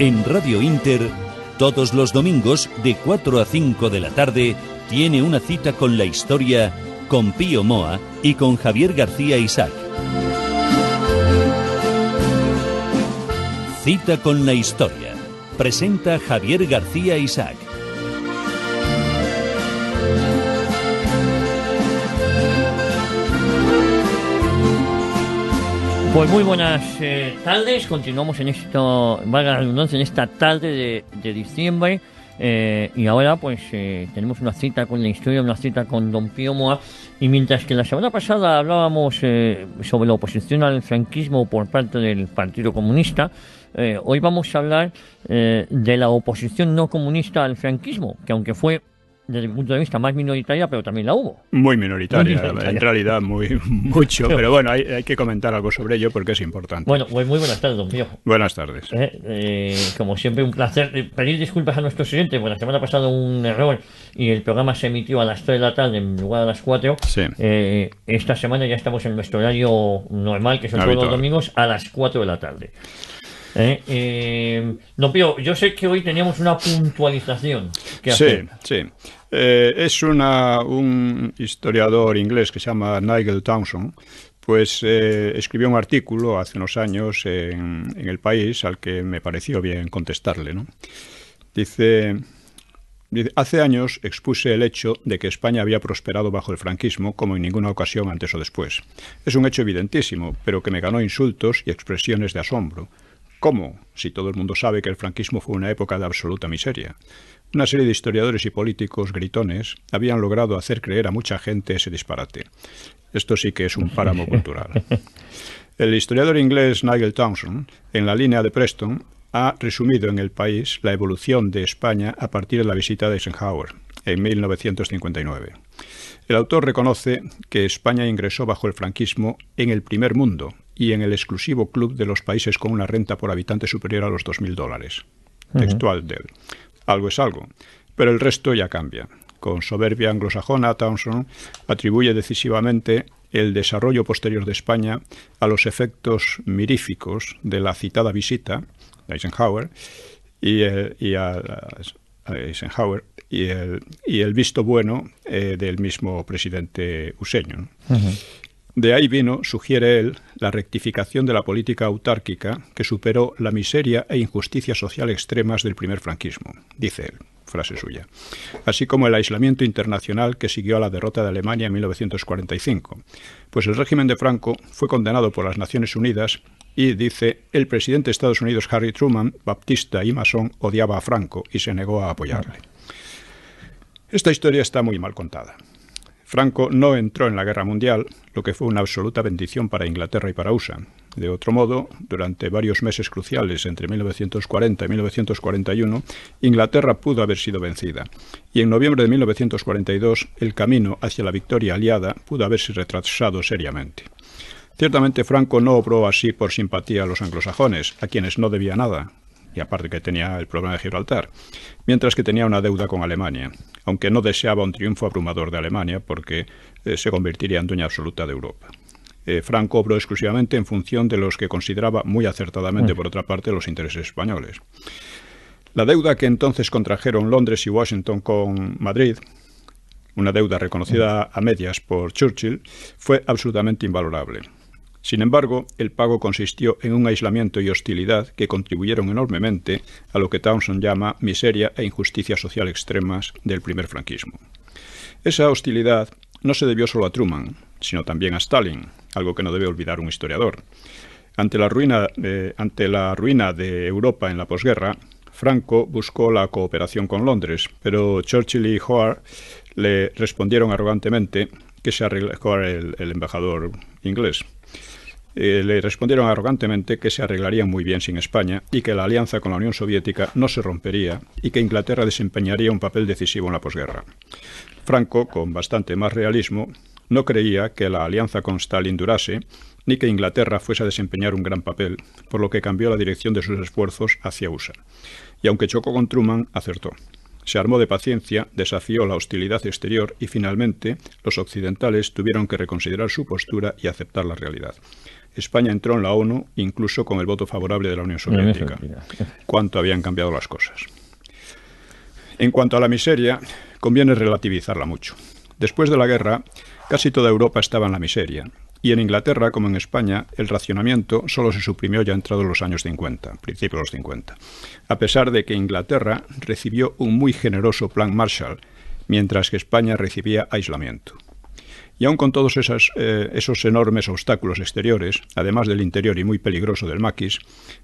En Radio Inter, todos los domingos de 4 a 5 de la tarde, tiene una cita con la historia, con Pío Moa y con Javier García Isaac. Cita con la historia. Presenta Javier García Isaac. Pues muy buenas eh, tardes, continuamos en esta tarde de, diciembre. Eh, y ahora pues eh, tenemos una cita con la historia, una cita con Don Pío Moa. Y mientras que la semana pasada hablábamos sobre la oposición al franquismo por parte del Partido Comunista, hoy vamos a hablar de la oposición no comunista al franquismo, que aunque fue desde mi punto de vista, más minoritaria, pero también la hubo. Muy minoritaria, en realidad, muy mucho. Pero, bueno, hay, que comentar algo sobre ello porque es importante. Bueno, pues muy buenas tardes, don Pío. Buenas tardes. Eh, eh, como siempre, un placer eh, pedir disculpas a nuestro siguiente Bueno, la semana pasada un error y el programa se emitió a las 3 de la tarde en lugar de las 4. esta semana ya estamos en nuestro horario normal, que son todos los domingos, a las 4 de la tarde. ¿eh? Eh, no, Pío, yo sé que hoy teníamos una puntualización. Que sí, sí. Eh, es un historiador inglés que se llama Nigel Townsend, pues escribió un artículo hace unos años en, El País al que me pareció bien contestarle. ¿no? dice, hace años expuse el hecho de que España había prosperado bajo el franquismo como en ninguna ocasión antes o después. Es un hecho evidentísimo, pero que me ganó insultos y expresiones de asombro ¿Cómo? Si todo el mundo sabe que el franquismo fue una época de absoluta miseria. Una serie de historiadores y políticos gritones habían logrado hacer creer a mucha gente ese disparate. Esto sí que es un páramo cultural. El historiador inglés Nigel Townsend, en la línea de Preston, ha resumido en el país la evolución de España a partir de la visita de Eisenhower en 1959. El autor reconoce que España ingresó bajo el franquismo en el primer mundo y en el exclusivo club de los países con una renta por habitante superior a los 2.000 dólares. Textual de Algo es algo, pero el resto ya cambia. Con soberbia anglosajona, Townsend atribuye decisivamente el desarrollo posterior de España a los efectos miríficos de la citada visita de Eisenhower y, y a, Eisenhower, y el, visto bueno eh, del mismo presidente Useño. De ahí vino, sugiere él, la rectificación de la política autárquica que superó la miseria e injusticia social extremas del primer franquismo, dice él, frase suya, así como el aislamiento internacional que siguió a la derrota de Alemania en 1945, pues el régimen de Franco fue condenado por las Naciones Unidas y dice, el presidente de Estados Unidos, Harry Truman, baptista y masón, odiaba a Franco y se negó a apoyarle. Esta historia está muy mal contada. Franco no entró en la guerra mundial, lo que fue una absoluta bendición para Inglaterra y para USA. De otro modo, durante varios meses cruciales entre 1940 y 1941, Inglaterra pudo haber sido vencida, y en noviembre de 1942 el camino hacia la victoria aliada pudo haberse retrasado seriamente. Ciertamente Franco no obró así por simpatía a los anglosajones, a quienes no debía nada, y aparte que tenía el problema de Gibraltar, mientras que tenía una deuda con Alemania, aunque no deseaba un triunfo abrumador de Alemania porque eh, se convertiría en dueña absoluta de Europa. Eh, Franco obró exclusivamente en función de los que consideraba muy acertadamente, por otra parte, los intereses españoles. La deuda que entonces contrajeron Londres y Washington con Madrid una deuda reconocida a medias por Churchill, fue absolutamente invalorable. Sin embargo, el pago consistió en un aislamiento y hostilidad que contribuyeron enormemente a lo que Townsend llama miseria e injusticia social extremas del primer franquismo. Esa hostilidad no se debió solo a Truman, sino también a Stalin, algo que no debe olvidar un historiador. Ante la ruina, ante la ruina de Europa en la posguerra, Franco buscó la cooperación con Londres, pero Churchill y Hoare le respondieron arrogantemente que se arregló el embajador inglés. Eh, le respondieron arrogantemente que se arreglarían muy bien sin España y que la alianza con la Unión Soviética no se rompería y que Inglaterra desempeñaría un papel decisivo en la posguerra. Franco, con bastante más realismo, no creía que la alianza con Stalin durase ni que Inglaterra fuese a desempeñar un gran papel, por lo que cambió la dirección de sus esfuerzos hacia USA. Y aunque chocó con Truman, acertó. Se armó de paciencia, desafió la hostilidad exterior y finalmente los occidentales tuvieron que reconsiderar su postura y aceptar la realidad. España entró en la ONU incluso con el voto favorable de la Unión Soviética. ¿Cuánto habían cambiado las cosas? En cuanto a la miseria, conviene relativizarla mucho. Después de la guerra, casi toda Europa estaba en la miseria, y en Inglaterra, como en España, el racionamiento solo se suprimió ya entrados los años 50, principios de los 50, a pesar de que Inglaterra recibió un muy generoso plan Marshall, mientras que España recibía aislamiento. Y aun con todos eh, esos enormes obstáculos exteriores, además del interior y muy peligroso del maquis,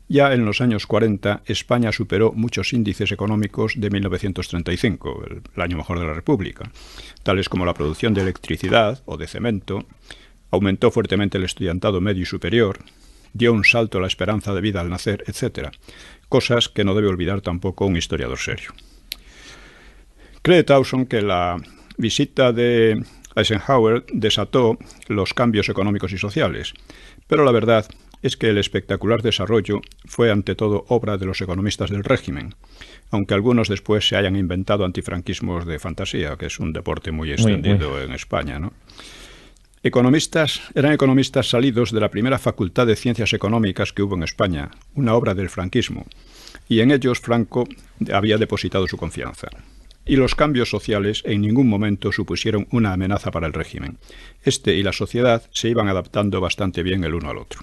ya en los años 40 España superó muchos índices económicos de 1935, el, año mejor de la República, tales como la producción de electricidad o de cemento, aumentó fuertemente el estudiantado medio y superior, dio un salto a la esperanza de vida al nacer, etc. Cosas que no debe olvidar tampoco un historiador serio. Cree Towson que la visita de Eisenhower desató los cambios económicos y sociales, pero la verdad es que el espectacular desarrollo fue ante todo obra de los economistas del régimen, aunque algunos después se hayan inventado antifranquismos de fantasía, que es un deporte muy extendido en España. Economistas, eran economistas salidos de la primera Facultad de Ciencias Económicas que hubo en España, una obra del franquismo, y en ellos Franco había depositado su confianza y los cambios sociales en ningún momento supusieron una amenaza para el régimen. Este y la sociedad se iban adaptando bastante bien el uno al otro.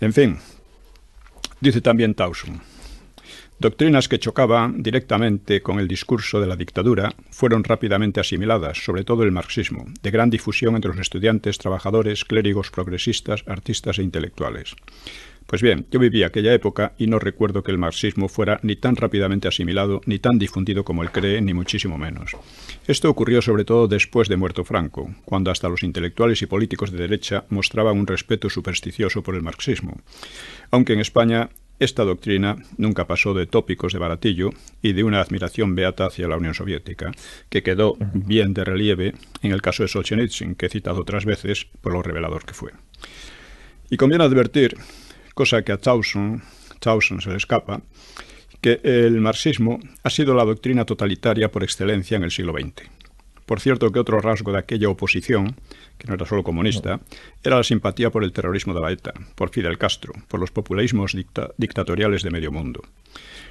En fin, dice también Towson, doctrinas que chocaban directamente con el discurso de la dictadura fueron rápidamente asimiladas, sobre todo el marxismo, de gran difusión entre los estudiantes, trabajadores, clérigos progresistas, artistas e intelectuales. Pues bien, yo viví aquella época y no recuerdo que el marxismo fuera ni tan rápidamente asimilado, ni tan difundido como él cree, ni muchísimo menos. Esto ocurrió sobre todo después de muerto Franco, cuando hasta los intelectuales y políticos de derecha mostraban un respeto supersticioso por el marxismo. Aunque en España esta doctrina nunca pasó de tópicos de baratillo y de una admiración beata hacia la Unión Soviética, que quedó bien de relieve en el caso de Solzhenitsyn, que he citado otras veces por lo revelador que fue. Y conviene advertir cosa que a Towson, se le escapa, que el marxismo ha sido la doctrina totalitaria por excelencia en el siglo XX. Por cierto, que otro rasgo de aquella oposición, que no era solo comunista, era la simpatía por el terrorismo de la ETA, por Fidel Castro, por los populismos dictatoriales de medio mundo.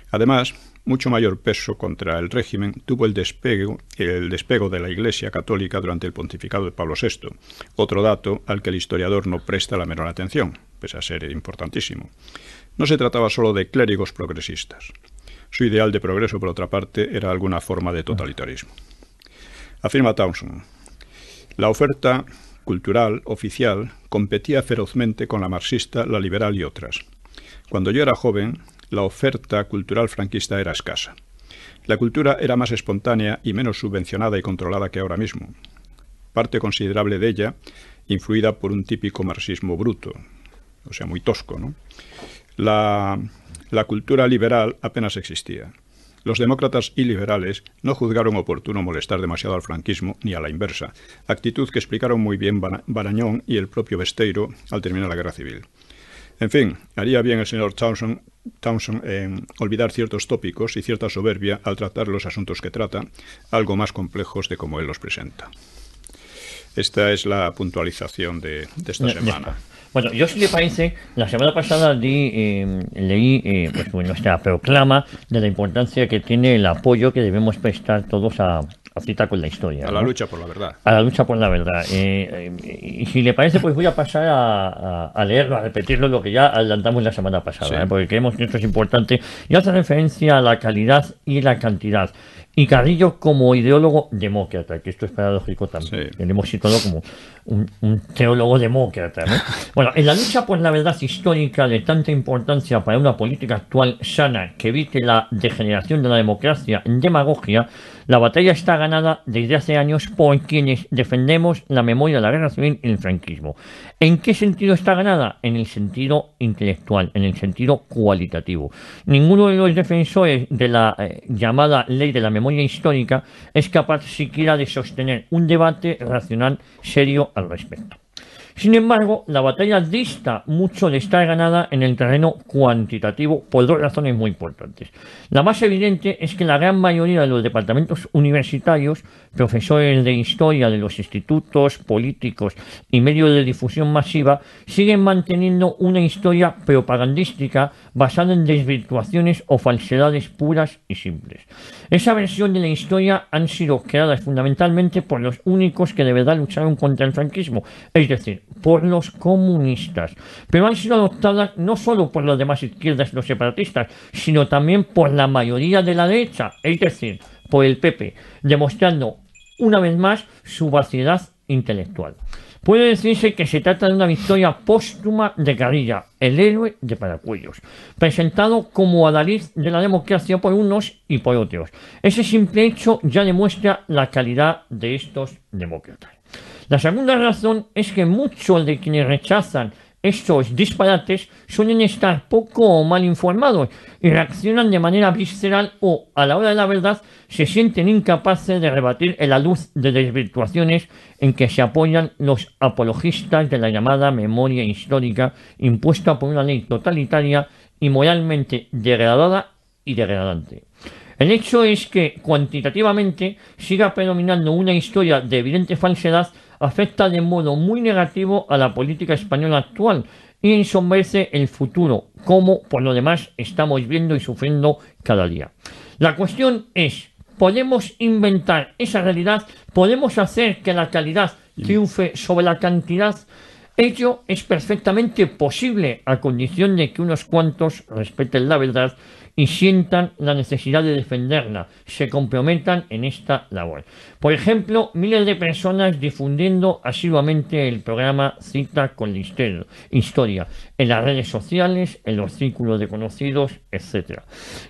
Además, mucho mayor peso contra el régimen tuvo el despego, el de la Iglesia católica durante el pontificado de Pablo VI, otro dato al que el historiador no presta la menor atención, pese a ser importantísimo. No se trataba solo de clérigos progresistas. Su ideal de progreso, por otra parte, era alguna forma de totalitarismo. Afirma Townsend, la oferta cultural oficial competía ferozmente con la marxista, la liberal y otras. Cuando yo era joven, la oferta cultural franquista era escasa. La cultura era más espontánea y menos subvencionada y controlada que ahora mismo. Parte considerable de ella influida por un típico marxismo bruto, o sea, muy tosco. ¿no? La, cultura liberal apenas existía. Los demócratas y liberales no juzgaron oportuno molestar demasiado al franquismo ni a la inversa, actitud que explicaron muy bien Barañón y el propio Besteiro al terminar la guerra civil. En fin, haría bien el señor Townsend Townsend olvidar ciertos tópicos y cierta soberbia al tratar los asuntos que trata, algo más complejos de como él los presenta. Esta es la puntualización de, esta semana. bueno, yo si le parece, la semana pasada em, leí nuestra eh, proclama de la importancia que tiene el apoyo que debemos prestar todos a, con la historia. A la lucha por la verdad. A la lucha por la verdad. Eh, eh, y si le parece, pues voy a pasar a, leerlo, a repetirlo, lo que ya adelantamos la semana pasada, ¿eh? porque creemos que esto es importante. Y hace referencia a la calidad y la cantidad. Y Carrillo como ideólogo demócrata, que esto es paradójico también. Tenemos situado como un, teólogo demócrata. Bueno, en la lucha por la verdad histórica de tanta importancia para una política actual sana que evite la degeneración de la democracia en demagogia, la batalla está ganada desde hace años por quienes defendemos la memoria de la guerra civil y el franquismo. ¿En qué sentido está ganada? En el sentido intelectual, en el sentido cualitativo. Ninguno de los defensores de la eh, llamada ley de la memoria histórica es capaz siquiera de sostener un debate racional, serio al respecto. Sin embargo, la batalla dista mucho de estar ganada en el terreno cuantitativo por dos razones muy importantes. La más evidente es que la gran mayoría de los departamentos universitarios, profesores de historia de los institutos, políticos y medios de difusión masiva, siguen manteniendo una historia propagandística basada en desvirtuaciones o falsedades puras y simples. Esa versión de la historia han sido creadas fundamentalmente por los únicos que de verdad lucharon contra el franquismo, es decir, por los comunistas, pero han sido adoptadas no solo por las demás izquierdas Los separatistas, sino también por la mayoría de la derecha, es decir, por el PP, demostrando una vez más su vaciedad intelectual. Puede decirse que se trata de una victoria póstuma de Carrilla, el héroe de Paracuellos, presentado como adalid de la democracia por unos y por otros. Ese simple hecho ya demuestra la calidad de estos demócratas. La segunda razón es que muchos de quienes rechazan estos disparates suelen estar poco o mal informados y reaccionan de manera visceral o, a la hora de la verdad, se sienten incapaces de rebatir en la luz de desvirtuaciones en que se apoyan los apologistas de la llamada memoria histórica impuesta por una ley totalitaria y moralmente degradada y degradante. El hecho es que cuantitativamente siga predominando una historia de evidente falsedad afecta de modo muy negativo a la política española actual y ensombrece el futuro, como por lo demás estamos viendo y sufriendo cada día. La cuestión es, ¿podemos inventar esa realidad? ¿Podemos hacer que la calidad triunfe sobre la cantidad? Ello es perfectamente posible a condición de que unos cuantos respeten la verdad y sientan la necesidad de defenderla, se comprometan en esta labor. Por ejemplo, miles de personas difundiendo asiduamente el programa Cita con Historia en las redes sociales, en los círculos de conocidos, etc.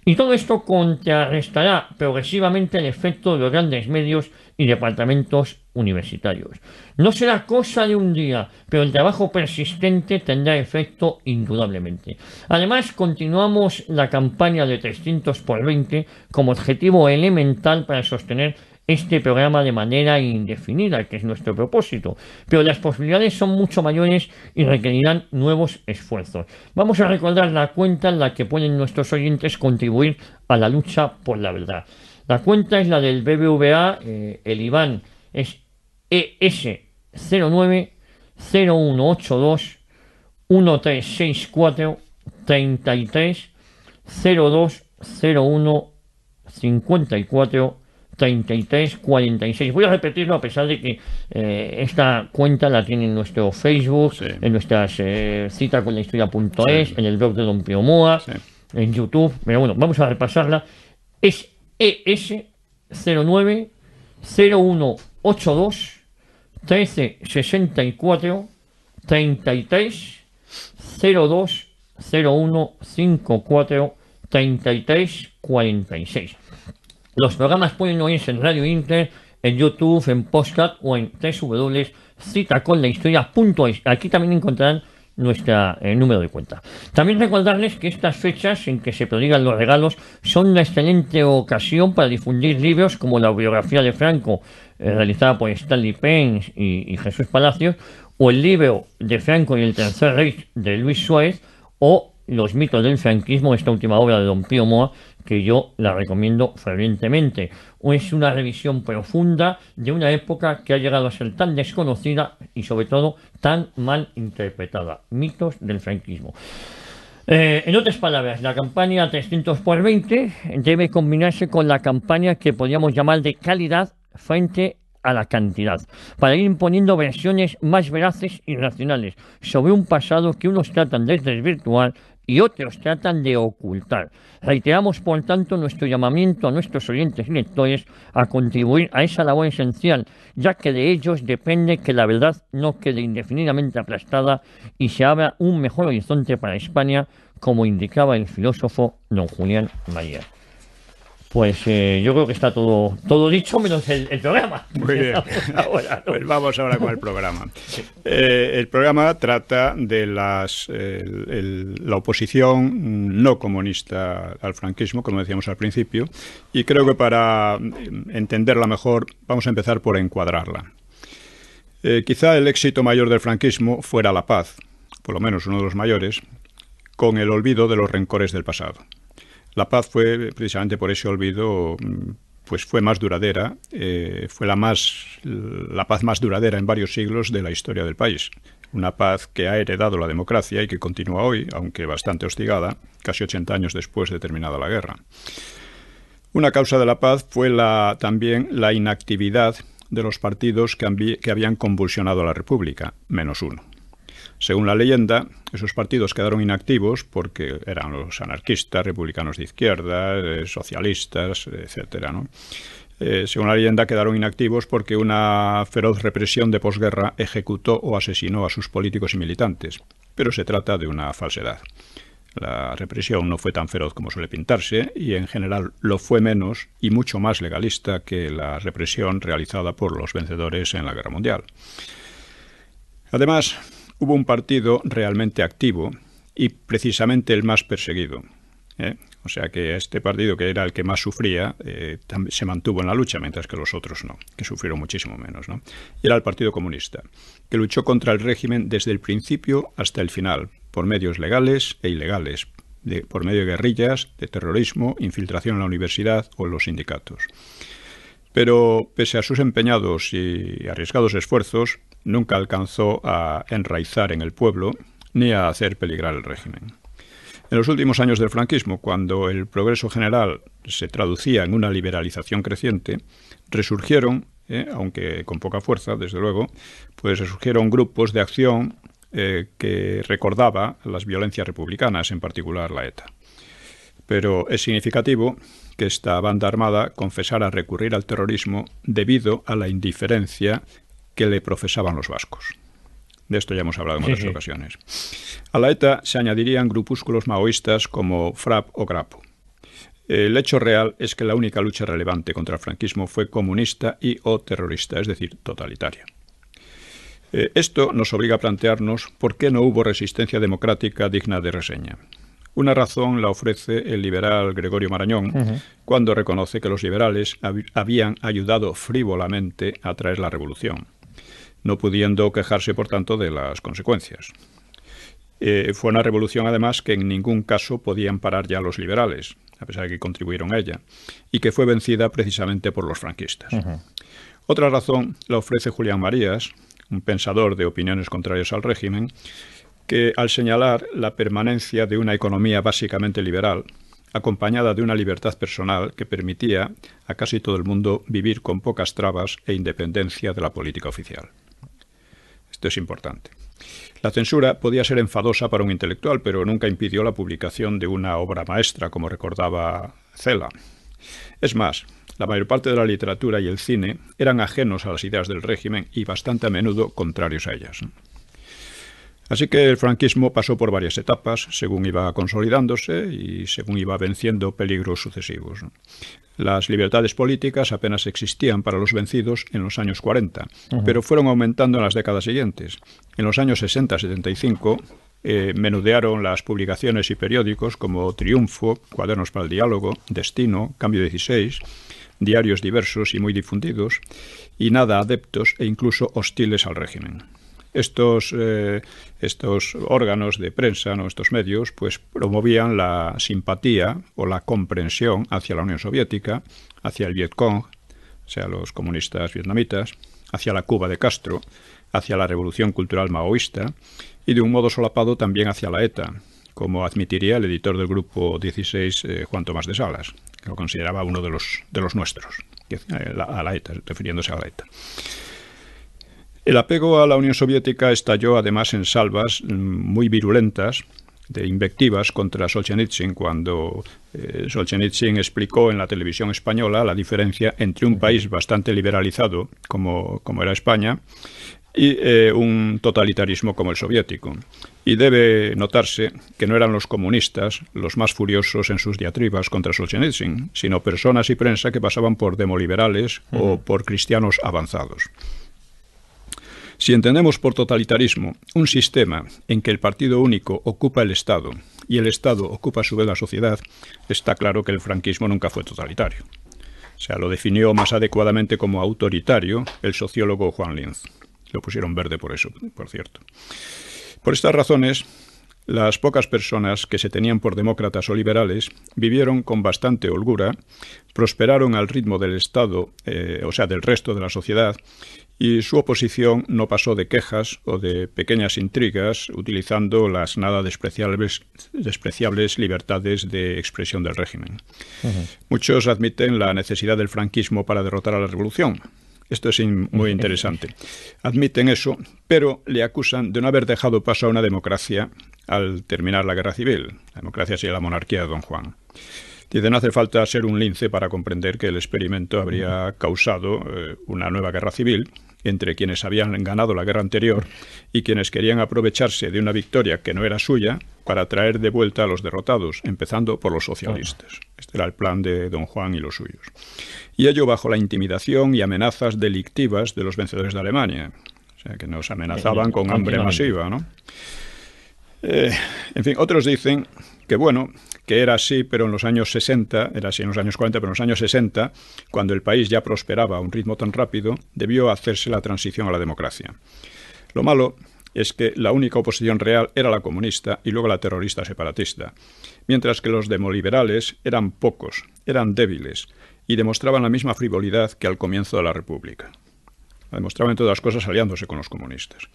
Y todo esto contrarrestará progresivamente el efecto de los grandes medios y departamentos universitarios. No será cosa de un día, pero el trabajo persistente tendrá efecto indudablemente. Además, continuamos la campaña de 300 por 20 como objetivo elemental para sostener este programa de manera indefinida, que es nuestro propósito, pero las posibilidades son mucho mayores y requerirán nuevos esfuerzos. Vamos a recordar la cuenta en la que pueden nuestros oyentes contribuir a la lucha por la verdad. La cuenta es la del BBVA, eh, el IBAN es ES09 0182 1364 33 02 01 54 33 46. Voy a repetirlo a pesar de que eh, esta cuenta la tiene en nuestro Facebook, en nuestras eh, citas con la historia.es, en el blog de Don Pío en YouTube. Pero bueno, vamos a repasarla. Es ES09 0182 1364 33 02 01 54 33 46. Los programas pueden oírse en Radio Inter, en YouTube, en Podcast o en www.citaconlahistoria.es. Aquí también encontrarán nuestro eh, número de cuenta. También recordarles que estas fechas en que se prodigan los regalos son una excelente ocasión para difundir libros como la biografía de Franco, eh, realizada por Stanley Pence y, Jesús Palacios, o el libro de Franco y el Tercer rey de Luis Suárez, o Los mitos del franquismo, esta última obra de Don Pío Moa, que yo la recomiendo fervientemente. es una revisión profunda de una época que ha llegado a ser tan desconocida y sobre todo tan mal interpretada. Mitos del franquismo. Eh, en otras palabras, la campaña 300 por 20 debe combinarse con la campaña que podríamos llamar de calidad frente a la cantidad, para ir imponiendo versiones más veraces y racionales sobre un pasado que unos tratan de desvirtuar y otros tratan de ocultar. Reiteramos, por tanto, nuestro llamamiento a nuestros oyentes y lectores a contribuir a esa labor esencial, ya que de ellos depende que la verdad no quede indefinidamente aplastada y se abra un mejor horizonte para España, como indicaba el filósofo don Julián Mayer pues eh, yo creo que está todo, todo dicho menos el, programa. Muy bien. Pues vamos ahora con el programa. Eh, el programa trata de las, la oposición no comunista al franquismo, como decíamos al principio, y creo que para mm, entenderla mejor vamos a empezar por encuadrarla. Eh, quizá el éxito mayor del franquismo fuera la paz, por lo menos uno de los mayores, con el olvido de los rencores del pasado. La paz fue, precisamente por ese olvido, mm, pues fue más duradera, eh, fue la, más, la paz más duradera en varios siglos de la historia del país. Una paz que ha heredado la democracia y que continúa hoy, aunque bastante hostigada, casi 80 años después de terminada la guerra. Una causa de la paz fue también la inactividad de los partidos que, que habían convulsionado a la República, menos uno. Según la leyenda, esos partidos quedaron inactivos porque eran los anarquistas, republicanos de izquierda, eh, socialistas, etc. Eh, según la leyenda, quedaron inactivos porque una feroz represión de posguerra ejecutó o asesinó a sus políticos y militantes. Pero se trata de una falsedad. La represión no fue tan feroz como suele pintarse y en general lo fue menos y mucho más legalista que la represión realizada por los vencedores en la Guerra Mundial. Además, hubo un partido realmente activo y precisamente el más perseguido. ¿eh? O sea que este partido, que era el que más sufría, eh, se mantuvo en la lucha, mientras que los otros no, que sufrieron muchísimo menos. ¿no? Y era el Partido Comunista, que luchó contra el régimen desde el principio hasta el final, por medios legales e ilegales, por medio de guerrillas, de terrorismo, infiltración en la universidad o en los sindicatos. Pero pese a sus empeñados y arriesgados esfuerzos, nunca alcanzó a enraizar en el pueblo ni a hacer peligrar el régimen. En los últimos años del franquismo, cuando el progreso general se traducía en una liberalización creciente, resurgieron, eh, aunque con poca fuerza, desde luego, pues resurgieron grupos de acción eh, que recordaba las violencias republicanas, en particular la ETA. Pero es significativo que esta banda armada confesara recurrir al terrorismo debido a la indiferencia que le profesaban los vascos. De esto ya hemos hablado en otras ocasiones. A la ETA se añadirían grupúsculos maoístas como FRAP o GRAPO. El hecho real es que la única lucha relevante contra el franquismo fue comunista y o terrorista, es decir, totalitaria. Eh, esto nos obliga a plantearnos por qué no hubo resistencia democrática digna de reseña. Una razón la ofrece el liberal Gregorio Marañón, cuando reconoce que los liberales habían ayudado frívolamente a traer la revolución, no pudiendo quejarse, por tanto, de las consecuencias. Eh, fue una revolución, además, que en ningún caso podían parar ya los liberales, a pesar de que contribuyeron a ella, y que fue vencida precisamente por los franquistas. Otra razón la ofrece Julián Marías, un pensador de opiniones contrarias al régimen, que al señalar la permanencia de una economía básicamente liberal, acompañada de una libertad personal que permitía a casi todo el mundo vivir con pocas trabas e independencia de la política oficial. Esto es importante. La censura podía ser enfadosa para un intelectual, pero nunca impidió la publicación de una obra maestra, como recordaba Cela. Es más, la mayor parte de la literatura y el cine eran ajenos a las ideas del régimen y bastante a menudo contrarios a ellas. Así que el franquismo pasó por varias etapas, según iba consolidándose y según iba venciendo peligros sucesivos. Las libertades políticas apenas existían para los vencidos en los años 40, pero fueron aumentando en las décadas siguientes. En los años 60-75 eh, menudearon las publicaciones y periódicos como Triunfo, Cuadernos para el Diálogo, Destino, Cambio 16, diarios diversos y muy difundidos, y nada adeptos e incluso hostiles al régimen. Eh, estos, órganos de prensa, ¿no? estos medios, pues promovían la simpatía o la comprensión hacia la Unión Soviética, hacia el Vietcong, o sea, los comunistas vietnamitas, hacia la Cuba de Castro, hacia la revolución cultural maoísta y de un modo solapado también hacia la ETA, como admitiría el editor del grupo 16, eh, Juan Tomás de Salas, que lo consideraba uno de los, de los nuestros, eh, a la ETA, refiriéndose a la ETA. El apego a la Unión Soviética estalló además en salvas muy virulentas de invectivas contra Solzhenitsyn cuando eh, Solzhenitsyn explicó en la televisión española la diferencia entre un país bastante liberalizado como, era España y eh, un totalitarismo como el soviético. Y debe notarse que no eran los comunistas los más furiosos en sus diatribas contra Solzhenitsyn, sino personas y prensa que pasaban por demoliberales o por cristianos avanzados. Si entendemos por totalitarismo un sistema en que el partido único ocupa el Estado y el Estado ocupa a su vez la sociedad, está claro que el franquismo nunca fue totalitario. O sea, lo definió más adecuadamente como autoritario el sociólogo Juan Linz. Lo pusieron verde por eso, por cierto. Por estas razones, las pocas personas que se tenían por demócratas o liberales vivieron con bastante holgura, prosperaron al ritmo del Estado, eh, o sea, del resto de la sociedad, y su oposición no pasó de quejas o de pequeñas intrigas utilizando las nada despreciables, despreciables libertades de expresión del régimen. Muchos admiten la necesidad del franquismo para derrotar a la revolución. Esto es muy interesante. Admiten eso, pero le acusan de no haber dejado paso a una democracia al terminar la guerra civil. La democracia sería la monarquía de Don Juan. Dice, no hace falta ser un lince para comprender que el experimento habría causado eh, una nueva guerra civil entre quienes habían ganado la guerra anterior y quienes querían aprovecharse de una victoria que no era suya para traer de vuelta a los derrotados, empezando por los socialistas. Este era el plan de don Juan y los suyos. Y ello bajo la intimidación y amenazas delictivas de los vencedores de Alemania, o sea, que nos amenazaban eh, con hambre masiva. ¿no? Eh, en fin, otros dicen que, bueno, que era así, pero en los años 60, era así en los años 40, pero en los años 60, cuando el país ya prosperaba a un ritmo tan rápido, debió hacerse la transición a la democracia. Lo malo es que la única oposición real era la comunista y luego la terrorista separatista, mientras que los demoliberales eran pocos, eran débiles y demostraban la misma frivolidad que al comienzo de la República demostraban todas las cosas aliándose con los comunistas.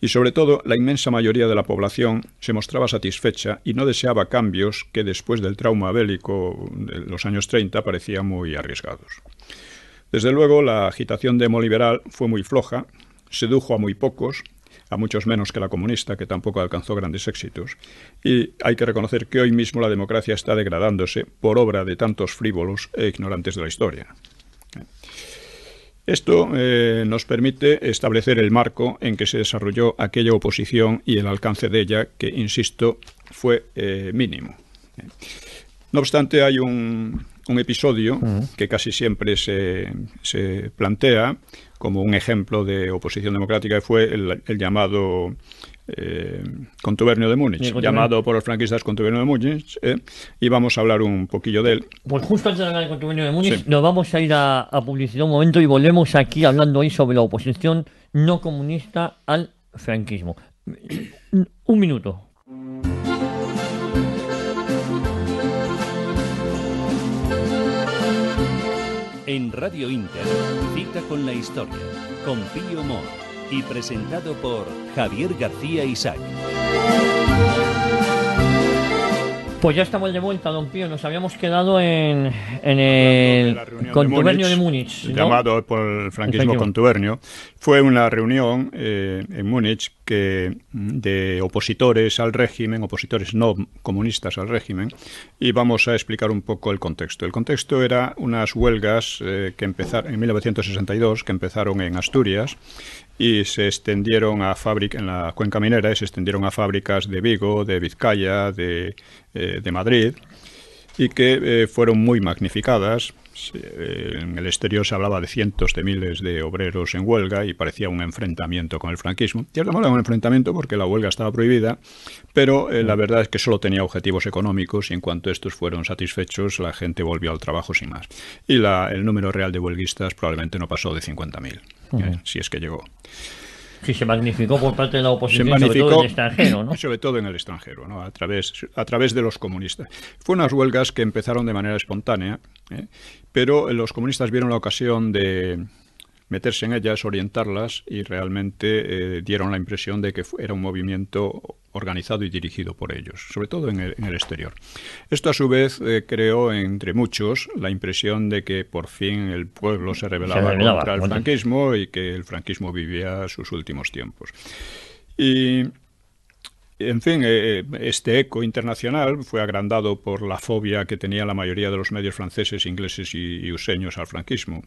Y sobre todo, la inmensa mayoría de la población se mostraba satisfecha y no deseaba cambios que después del trauma bélico de los años 30 parecían muy arriesgados. Desde luego, la agitación demoliberal fue muy floja, sedujo a muy pocos, a muchos menos que la comunista, que tampoco alcanzó grandes éxitos, y hay que reconocer que hoy mismo la democracia está degradándose por obra de tantos frívolos e ignorantes de la historia. Esto eh, nos permite establecer el marco en que se desarrolló aquella oposición y el alcance de ella, que, insisto, fue eh, mínimo. No obstante, hay un, episodio que casi siempre se, plantea como un ejemplo de oposición democrática, que fue el llamado eh, Contubernio de Múnich, llamado por los franquistas Contubernio de Múnich, eh, y vamos a hablar un poquillo de él. Pues justo antes de hablar de Contubernio de Múnich, nos vamos a ir a, publicidad un momento y volvemos aquí hablando hoy sobre la oposición no comunista al franquismo. un minuto. En Radio Inter, cita con la historia, con Pío Moore y presentado por Javier García Isaac. Pues ya estamos de vuelta, don Pío. Nos habíamos quedado en, en el contubernio de Múnich. Llamado por el franquismo contubernio. Fue una reunión eh, en Múnich que, de opositores al régimen, opositores no comunistas al régimen, y vamos a explicar un poco el contexto. El contexto era unas huelgas eh, que empezaron en 1962, que empezaron en Asturias y se extendieron a fábricas en la cuenca minera y se extendieron a fábricas de Vigo, de Vizcaya, de, eh, de Madrid y que eh, fueron muy magnificadas. Eh, en el exterior se hablaba de cientos de miles de obreros en huelga y parecía un enfrentamiento con el franquismo. Y además era un enfrentamiento porque la huelga estaba prohibida, pero la verdad es que solo tenía objetivos económicos y en cuanto estos fueron satisfechos, la gente volvió al trabajo sin más. Y la, el número real de huelguistas probablemente no pasó de 50.000 si es que llegó. Sí, se magnificó por parte de la oposición, sobre todo en el extranjero, ¿no? Sobre todo en el extranjero, ¿no? A través, a través de los comunistas. Fue unas huelgas que empezaron de manera espontánea, ¿eh? pero los comunistas vieron la ocasión de, meterse en ellas, orientarlas y realmente eh, dieron la impresión de que era un movimiento organizado y dirigido por ellos, sobre todo en el, exterior. Esto a su vez eh, creó entre muchos la impresión de que por fin el pueblo se rebelaba, se rebelaba contra el franquismo y que el franquismo vivía sus últimos tiempos. Y en fin, eh, eh, este eco internacional fue agrandado por la fobia que tenía la mayoría de los medios franceses, ingleses y, useños al franquismo.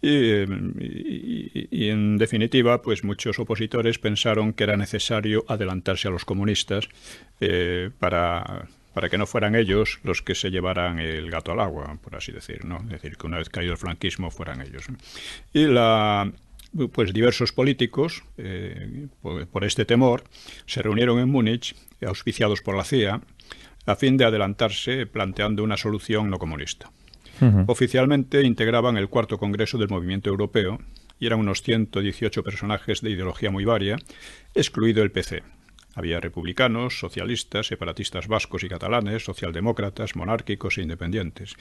Eh, y, en definitiva, pues muchos opositores pensaron que era necesario adelantarse a los comunistas para que no fueran ellos los que se llevaran el gato al agua, por así decir, ¿no? Es decir, que una vez caído el franquismo fueran ellos. Y la, pues diversos políticos, eh, por, este temor, se reunieron en Múnich, auspiciados por la CIA, a fin de adelantarse planteando una solución no comunista. Oficialmente integraban el cuarto Congreso del Movimiento Europeo y eran unos 118 personajes de ideología muy varia, excluido el PC. Había republicanos, socialistas, separatistas vascos y catalanes, socialdemócratas, monárquicos e independientes.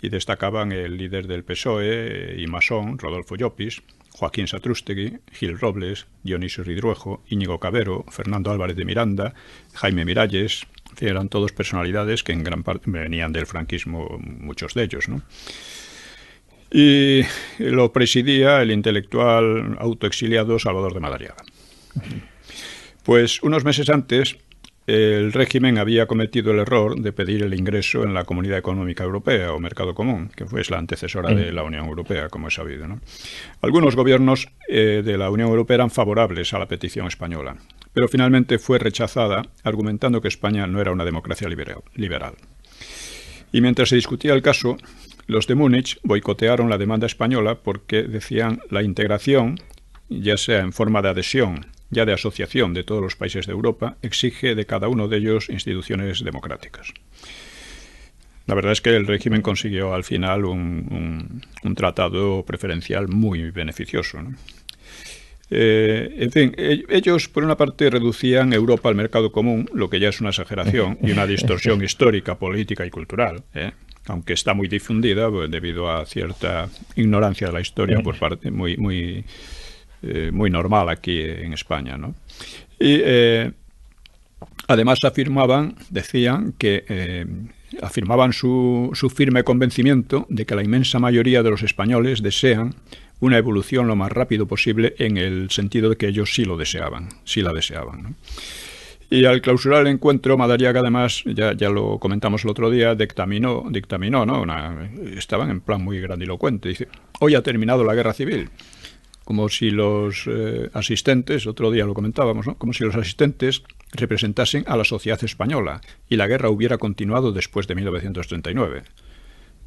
Y destacaban el líder del PSOE y masón, Rodolfo Llopis, Joaquín Satrústegui, Gil Robles, Dionisio Ridruejo, Íñigo Cabero, Fernando Álvarez de Miranda, Jaime Miralles, eran todos personalidades que en gran parte venían del franquismo, muchos de ellos. ¿no? Y lo presidía el intelectual autoexiliado Salvador de Madariaga. Pues unos meses antes el régimen había cometido el error de pedir el ingreso en la Comunidad Económica Europea o Mercado Común, que fue la antecesora de la Unión Europea, como es sabido. Algunos gobiernos eh, de la Unión Europea eran favorables a la petición española, pero finalmente fue rechazada, argumentando que España no era una democracia liberal. Y mientras se discutía el caso, los de Múnich boicotearon la demanda española porque decían la integración, ya sea en forma de adhesión ya de asociación de todos los países de Europa, exige de cada uno de ellos instituciones democráticas. La verdad es que el régimen consiguió al final un, tratado preferencial muy beneficioso. Eh, en fin, eh, ellos por una parte reducían Europa al mercado común, lo que ya es una exageración y una distorsión histórica, política y cultural, ¿eh? aunque está muy difundida pues, debido a cierta ignorancia de la historia mm. por parte muy, muy eh, muy normal aquí en España. ¿no? Y eh, además afirmaban, decían que... Eh, afirmaban su, firme convencimiento de que la inmensa mayoría de los españoles desean una evolución lo más rápido posible en el sentido de que ellos sí lo deseaban, sí la deseaban. Y al clausurar el encuentro, Madariaga, además, ya, ya lo comentamos el otro día, dictaminó, dictaminó ¿no? estaban en plan muy grandilocuente. Dice, hoy ha terminado la guerra civil como si los eh, asistentes, otro día lo comentábamos, como si los asistentes representasen a la sociedad española y la guerra hubiera continuado después de 1939.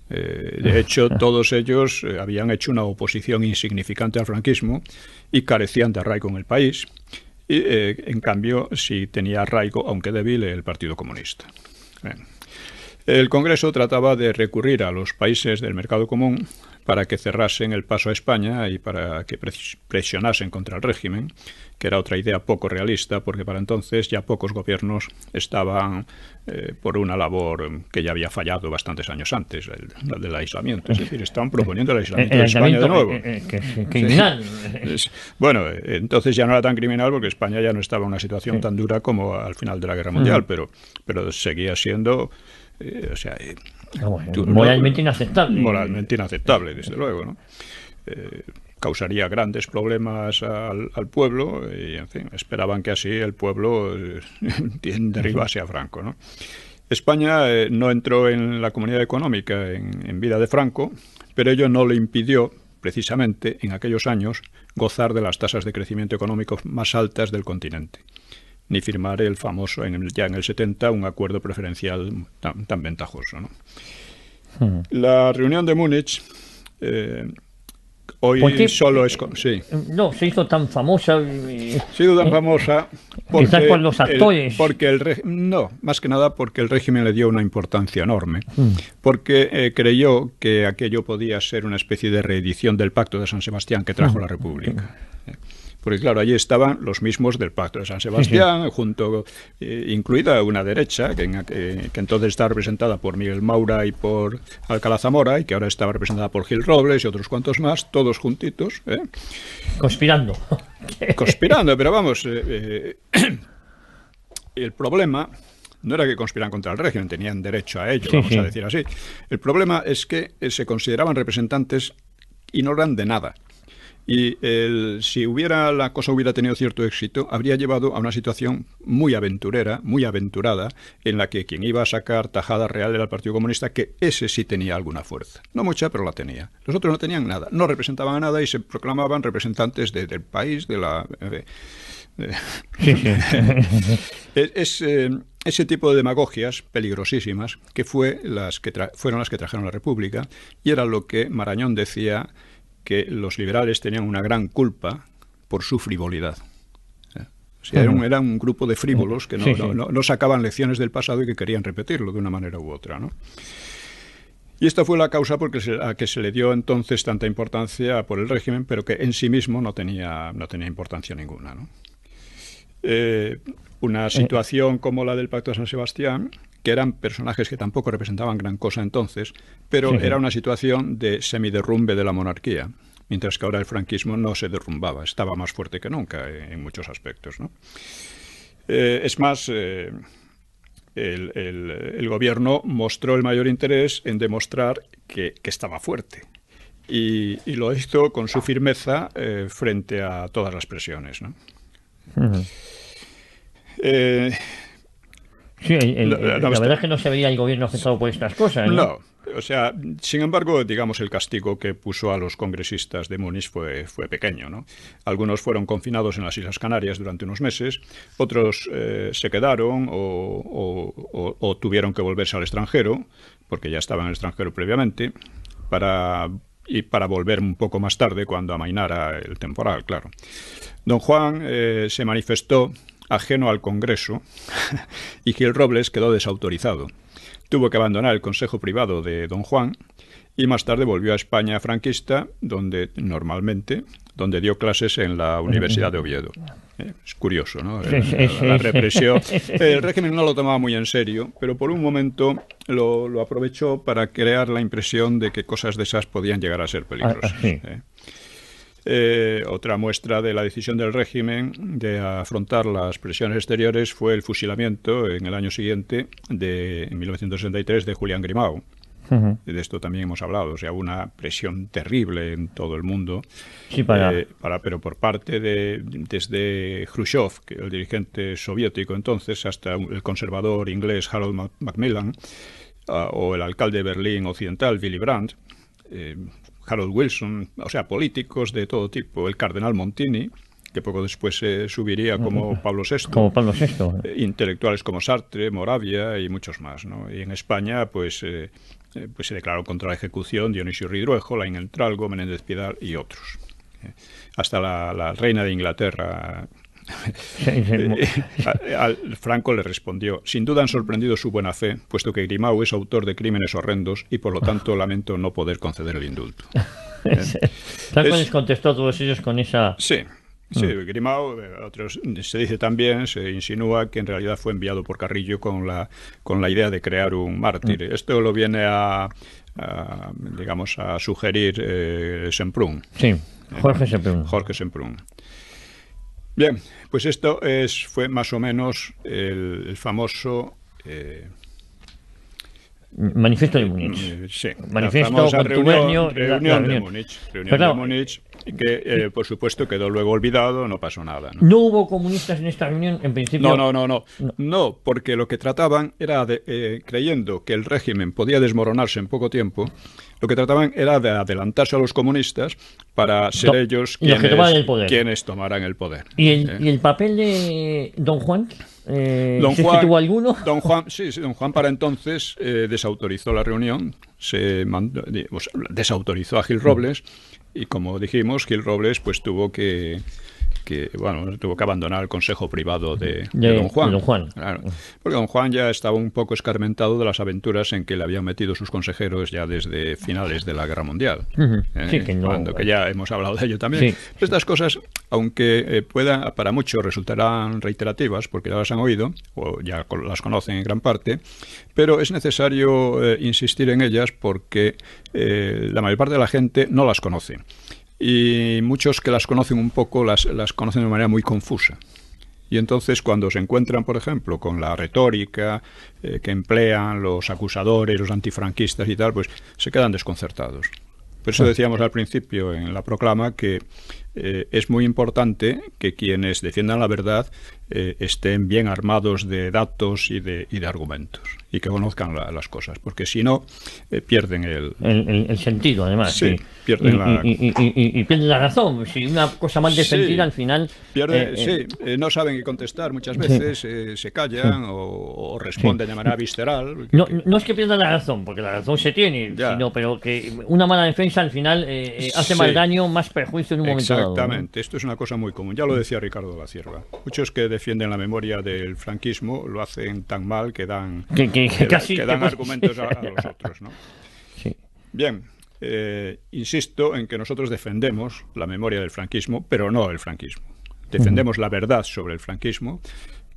Eh, de ah. hecho, todos ellos eh, habían hecho una oposición insignificante al franquismo y carecían de arraigo en el país. Y, en cambio, sí tenía arraigo, aunque débil, el Partido Comunista. El Congreso trataba de recurrir a los países del mercado común para que cerrasen el paso a España y para que presionasen contra el régimen, que era otra idea poco realista, porque para entonces ya pocos gobiernos estaban eh, por una labor que ya había fallado bastantes años antes, la del aislamiento. Es decir, estaban proponiendo el aislamiento de España de nuevo. Eh, eh, criminal. Bueno, entonces ya no era tan criminal porque España ya no estaba en una situación tan dura como al final de la Guerra mm. Mundial, pero, pero seguía siendo... o sea, moralmente inaceptable. Moralmente inaceptable, desde luego, eh, causaría grandes problemas al, pueblo y, en fin, esperaban que así el pueblo eh, derribase a Franco, España eh, no entró en la comunidad económica en vida de Franco, pero ello no le impidió precisamente en aquellos años gozar de las tasas de crecimiento económico más altas del continente ni firmar el famoso, ya en el 70, un acuerdo preferencial tan, ventajoso. Hmm. La reunión de Múnich... Eh, hoy solo es con, sí. No, se hizo tan famosa. se hizo tan famosa porque quizás por los actores. porque el no, más que nada porque el régimen le dio una importancia enorme, hmm. porque eh, creyó que aquello podía ser una especie de reedición del Pacto de San Sebastián que trajo hmm. la República porque claro, allí estaban los mismos del Pacto de San Sebastián, junto eh, incluida una derecha, eh, que, entonces estaba representada por Miguel Maura y por Alcalá Zamora, y que ahora estaba representada por Gil Robles y otros cuantos más, todos juntitos. ¿eh? Conspirando. Conspirando, pero vamos, el problema no era que conspiraran contra el régimen, tenían derecho a ello, vamos a decir así. El problema es que se consideraban representantes y no eran de nada. Y si hubiera la cosa hubiera tenido cierto éxito, habría llevado a una situación muy aventurera, muy aventurada, en la que quien iba a sacar tajada real era el Partido Comunista, que ese sí tenía alguna fuerza. No mucha, pero la tenía. Los otros no tenían nada, no representaban nada y se proclamaban representantes del país, de la... es, eh, ese tipo de demagogias peligrosísimas que fue las que fueron las que trajeron la República y era lo que Marañón decía que los liberales tenían una gran culpa por su frivolidad. O sea, era, un, grupo de frívolos que no, sacaban lecciones del pasado y que querían repetirlo de una manera u otra. ¿no? Y esta fue la causa porque a que se le dio entonces tanta importancia por el régimen, pero que en sí mismo no tenía, no tenía importancia ninguna. ¿no? Eh, una eh. situación como la del Pacto de San Sebastián que eran personajes que tampoco representaban gran cosa entonces, pero era una situación de semiderrumbe de la monarquía mientras que ahora el franquismo no se derrumbaba, estaba más fuerte que nunca en, muchos aspectos. ¿no? Eh, es más, eh, el, gobierno mostró el mayor interés en demostrar que, estaba fuerte. Y, lo hizo con su firmeza eh, frente a todas las presiones. ¿no? Sí, la, verdad es que no se veía el gobierno afectado por estas cosas. ¿no? O sea, sin embargo, digamos, el castigo que puso a los congresistas de Múnich fue, fue pequeño. ¿no? Algunos fueron confinados en las Islas Canarias durante unos meses, otros eh, se quedaron o, tuvieron que volverse al extranjero, porque ya estaban en el extranjero previamente, para y para volver un poco más tarde cuando amainara el temporal, claro. Don Juan eh, se manifestó ajeno al Congreso, y Gil Robles quedó desautorizado. Tuvo que abandonar el Consejo Privado de Don Juan y más tarde volvió a España franquista, donde normalmente, donde dio clases en la Universidad de Oviedo. Eh, es curioso, ¿no? La, represión. El régimen no lo tomaba muy en serio, pero por un momento lo, aprovechó para crear la impresión de que cosas de esas podían llegar a ser ah, peligrosas. Ah, ¿eh? Eh, otra muestra de la decisión del régimen de afrontar las presiones exteriores fue el fusilamiento en el año siguiente, de, en 1963, de Julián Grimau. De esto también hemos hablado, o sea, una presión terrible en todo el mundo, sí, para. Eh, pero por parte de, desde Khrushchev, el dirigente soviético entonces, hasta el conservador inglés Harold Macmillan, ah, o el alcalde de Berlín Occidental, Willy Brandt, eh, Harold Wilson, o sea, políticos de todo tipo, el cardenal Montini, que poco después se subiría como Pablo VI. Eh, intelectuales como Sartre, Moravia y muchos más. Y en España, pues, eh, eh, pues se declaró contra la ejecución Dionisio Ridruejo, Lain Entralgo, Menéndez Pidal y otros. Hasta la, reina de Inglaterra, eh, Franco le respondió, sin duda han sorprendido su buena fe, puesto que Grimau es autor de crímenes horrendos y por lo tanto lamento no poder conceder el indulto. Eh, Franco les contestó a todos ellos con esa... Sí. Sí, mm. eh, otros, se dice también, se insinúa que en realidad fue enviado por Carrillo con la, con la idea de crear un mártir. Mm. Esto lo viene a, digamos, a sugerir Semprún. Sí, Jorge Semprún. Jorge Semprún. Bien, pues esto es, fue más o menos el, famoso eh, Manifiesto de Múnich. Mm, sí. Manifiesto Reunión, reunión, de Múnich. Reunión que, eh, por supuesto, quedó luego olvidado, no pasó nada. ¿no? hubo comunistas en esta reunión, en principio? No, no, no, no. No, porque lo que trataban era, de, eh, creyendo que el régimen podía desmoronarse en poco tiempo, lo que trataban era de adelantarse a los comunistas para ser ellos quienes, quienes, tomaran el poder. ¿Y ¿eh? ¿Y el papel de Don Juan? Eh, don, Juan, tuvo alguno? Juan, sí, sí, don Juan para entonces eh, desautorizó la reunión, se desautorizó a Gil mm. Robles y como dijimos, Gil Robles pues tuvo que que, bueno, tuvo que abandonar el consejo privado de, Don Juan. porque Don Juan ya estaba un poco escarmentado de las aventuras en que le habían metido sus consejeros ya desde finales de la Guerra Mundial. Eh, que, cuando, ya hemos hablado de ello también. Estas cosas, aunque eh, pueda, para muchos resultarán reiterativas, porque ya las han oído, o ya las conocen en gran parte, pero es necesario eh, insistir en ellas porque la mayor parte de la gente no las conoce y muchos que las conocen un poco las, las conocen de manera muy confusa. Y entonces cuando se encuentran, por ejemplo, con la retórica eh, que emplean los acusadores, los antifranquistas y tal, pues se quedan desconcertados. Por eso ah. decíamos al principio en la proclama que eh, es muy importante que quienes defiendan la verdad eh, estén bien armados de datos y de, y de argumentos y que conozcan las cosas, porque si no, eh, pierden el... El, sentido, además. Sí, pierden la... Y, pierden la razón. Si una cosa mal defendida, al final... Pierden, eh, sí, no saben qué contestar muchas veces, se callan o, responden de manera visceral. No, es que pierdan la razón, porque la razón se tiene, sino pero que una mala defensa al final hace más daño, más perjuicio en un momento Exactamente, dado, esto es una cosa muy común. Ya lo decía Ricardo Cierva. Muchos que defienden la memoria del franquismo lo hacen tan mal que dan, que, argumentos a, los otros. Bien, eh, insisto en que nosotros defendemos la memoria del franquismo, pero no el franquismo. Defendemos la verdad sobre el franquismo,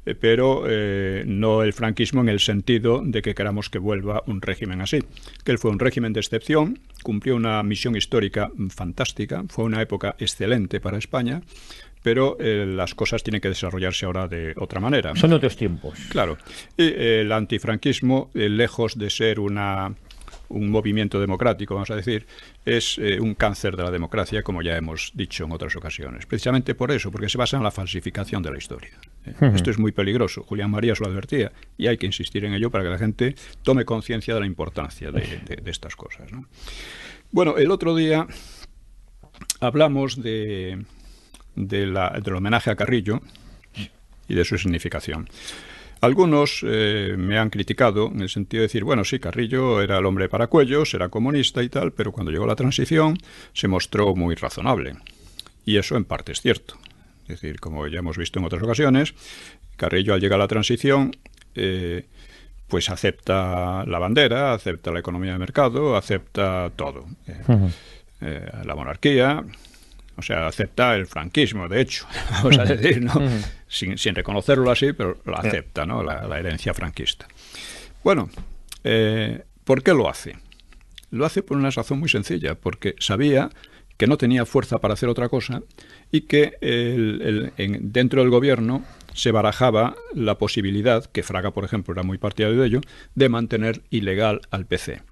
eh, pero eh, no el franquismo en el sentido de que queramos que vuelva un régimen así. Que él fue un régimen de excepción, cumplió una misión histórica fantástica, fue una época excelente para España, pero eh, las cosas tienen que desarrollarse ahora de otra manera. Son otros tiempos. Claro. Y eh, el antifranquismo, eh, lejos de ser una, un movimiento democrático, vamos a decir, es un cáncer de la democracia, como ya hemos dicho en otras ocasiones. Precisamente por eso, porque se basa en la falsificación de la historia. Esto es muy peligroso. Julián Marías lo advertía y hay que insistir en ello para que la gente tome conciencia de la importancia de, estas cosas. Bueno, el otro día hablamos de del homenaje a Carrillo y de su significación. Algunos eh, me han criticado en el sentido de decir, bueno, sí, Carrillo era el hombre para cuellos, era comunista y tal, pero cuando llegó la transición se mostró muy razonable. Y eso en parte es cierto. Es decir, como ya hemos visto en otras ocasiones, Carrillo al llegar a la transición, eh, pues acepta la bandera, acepta la economía de mercado, acepta todo. Eh, la monarquía, o sea, acepta el franquismo, de hecho, vamos a decir, ¿no? sin, reconocerlo así, pero la acepta, ¿no? la, herencia franquista. Bueno, eh, ¿por qué lo hace? Lo hace por una razón muy sencilla, porque sabía que no tenía fuerza para hacer otra cosa y que dentro del gobierno se barajaba la posibilidad, que Fraga, por ejemplo, era muy partidario de ello, de mantener ilegal al PC.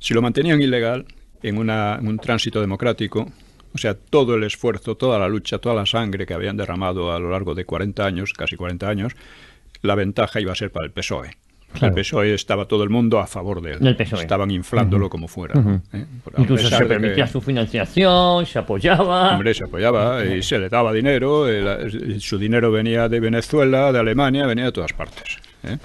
Si lo mantenían ilegal en, en un tránsito democrático, o sea, todo el esfuerzo, toda la lucha, toda la sangre que habían derramado a lo largo de 40 años, casi 40 años, la ventaja iba a ser para el PSOE. El PSOE estaba todo el mundo a favor de él. E. Estaban inflándolo como fuera. ¿Eh? Incluso se permitía su financiación, se apoyaba. Hombre, se apoyaba y se le daba dinero. su dinero venía de Venezuela, de Alemania, venía de todas partes. ¿eh?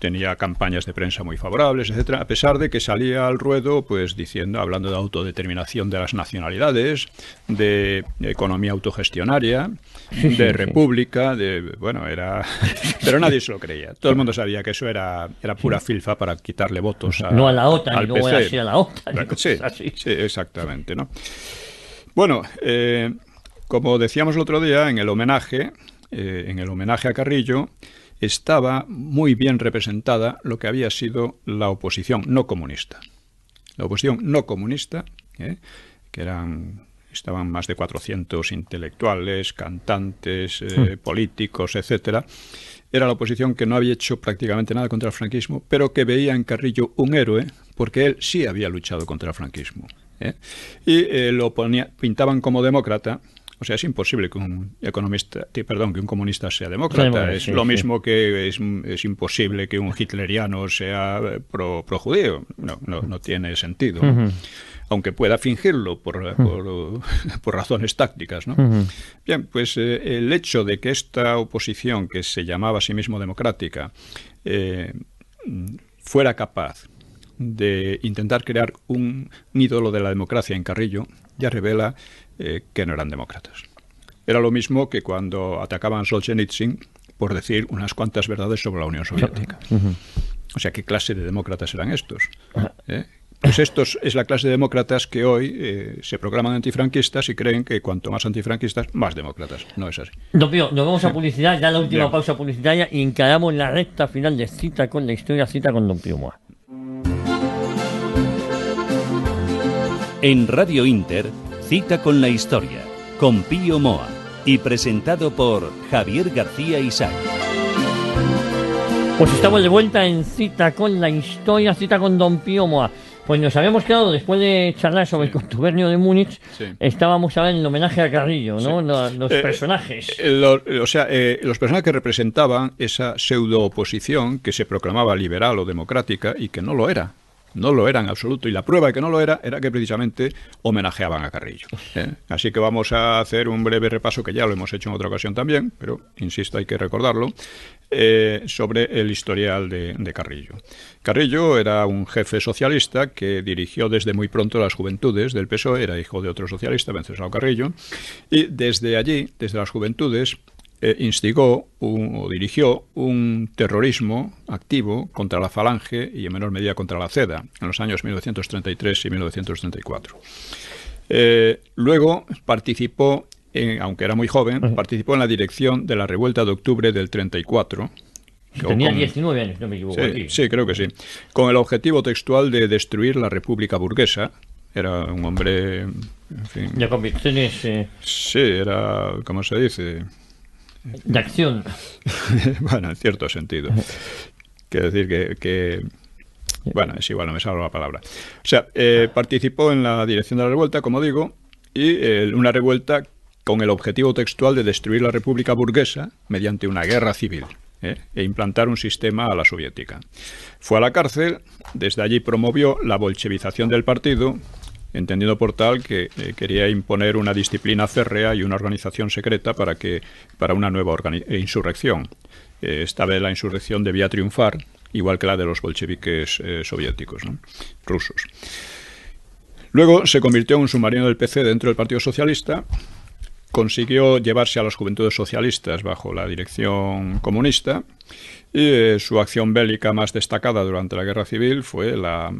tenía campañas de prensa muy favorables, etcétera, a pesar de que salía al ruedo pues diciendo, hablando de autodeterminación de las nacionalidades, de economía autogestionaria, de república, de bueno, era pero nadie se lo creía. Todo el mundo sabía que eso era, era pura filfa para quitarle votos a No a la OTAN, y luego a la OTAN. sí, sí, exactamente, ¿no? Bueno, eh, como decíamos el otro día en el homenaje, eh, en el homenaje a Carrillo, estaba muy bien representada lo que había sido la oposición no comunista. La oposición no comunista, ¿eh? que eran estaban más de 400 intelectuales, cantantes, eh, hmm. políticos, etc. Era la oposición que no había hecho prácticamente nada contra el franquismo, pero que veía en Carrillo un héroe, porque él sí había luchado contra el franquismo. ¿eh? Y lo pintaban como demócrata, o sea, es imposible que un economista, perdón, que un comunista sea demócrata. es lo mismo que es, imposible que un hitleriano sea eh, pro, pro judío. No, no, tiene sentido. Aunque pueda fingirlo por, por, razones tácticas. ¿no? Bien, pues eh, el hecho de que esta oposición, que se llamaba a sí mismo democrática, eh, fuera capaz de intentar crear un, ídolo de la democracia en Carrillo, ya revela eh, que no eran demócratas. Era lo mismo que cuando atacaban Solzhenitsyn por decir unas cuantas verdades sobre la Unión Soviética. O sea, ¿qué clase de demócratas eran estos? Eh, pues estos es la clase de demócratas que hoy eh, se proclaman antifranquistas y creen que cuanto más antifranquistas, más demócratas. No es así. Don Pío, nos vamos a publicidad, ya la última pausa publicitaria y encaramos la recta final de cita con la historia, cita con Don Pío Moa. En Radio Inter Cita con la historia, con Pío Moa y presentado por Javier García Isaac. Pues estamos de vuelta en Cita con la historia, Cita con Don Pío Moa. Pues nos habíamos quedado, después de charlar sobre el contubernio de Múnich, estábamos ahora en el homenaje a Carrillo, ¿no? Los eh, eh, personajes. Eh, o sea, los personajes que representaban esa pseudo oposición que se proclamaba liberal o democrática y que no lo era. No lo era en absoluto. Y la prueba de que no lo era era que precisamente homenajeaban a Carrillo. ¿eh? Así que vamos a hacer un breve repaso, que ya lo hemos hecho en otra ocasión también, pero insisto, hay que recordarlo, eh, sobre el historial de, Carrillo. Carrillo era un jefe socialista que dirigió desde muy pronto las juventudes del PSOE, era hijo de otro socialista, Venceslao Carrillo, y desde allí, desde las juventudes, eh, instigó o dirigió un terrorismo activo contra la falange y en menor medida contra la CEDA en los años 1933 y 1934. Eh, luego participó, en, aunque era muy joven, participó en la dirección de la revuelta de octubre del 34. Tenía 19 años, no me equivoco. Sí, creo que sí. Con el objetivo textual de destruir la República Burguesa. Era un hombre en fin. De convicciones. Eh, sí, era, ¿cómo se dice? de acción. bueno, en cierto sentido. Quiero decir que, Bueno, es igual, no me salgo la palabra. O sea, eh, participó en la dirección de la revuelta, como digo, y eh, una revuelta con el objetivo textual de destruir la República burguesa mediante una guerra civil ¿eh? e implantar un sistema a la soviética. Fue a la cárcel, desde allí promovió la bolchevización del partido, entendiendo por tal que eh, quería imponer una disciplina férrea y una organización secreta para, que, para una nueva eh, insurrección. Eh, esta vez la insurrección debía triunfar, igual que la de los bolcheviques soviéticos, rusos. Luego se convirtió en un submarino del PC dentro del Partido Socialista, consiguió llevarse a las juventudes socialistas bajo la dirección comunista y eh, su acción bélica más destacada durante la Guerra Civil fue la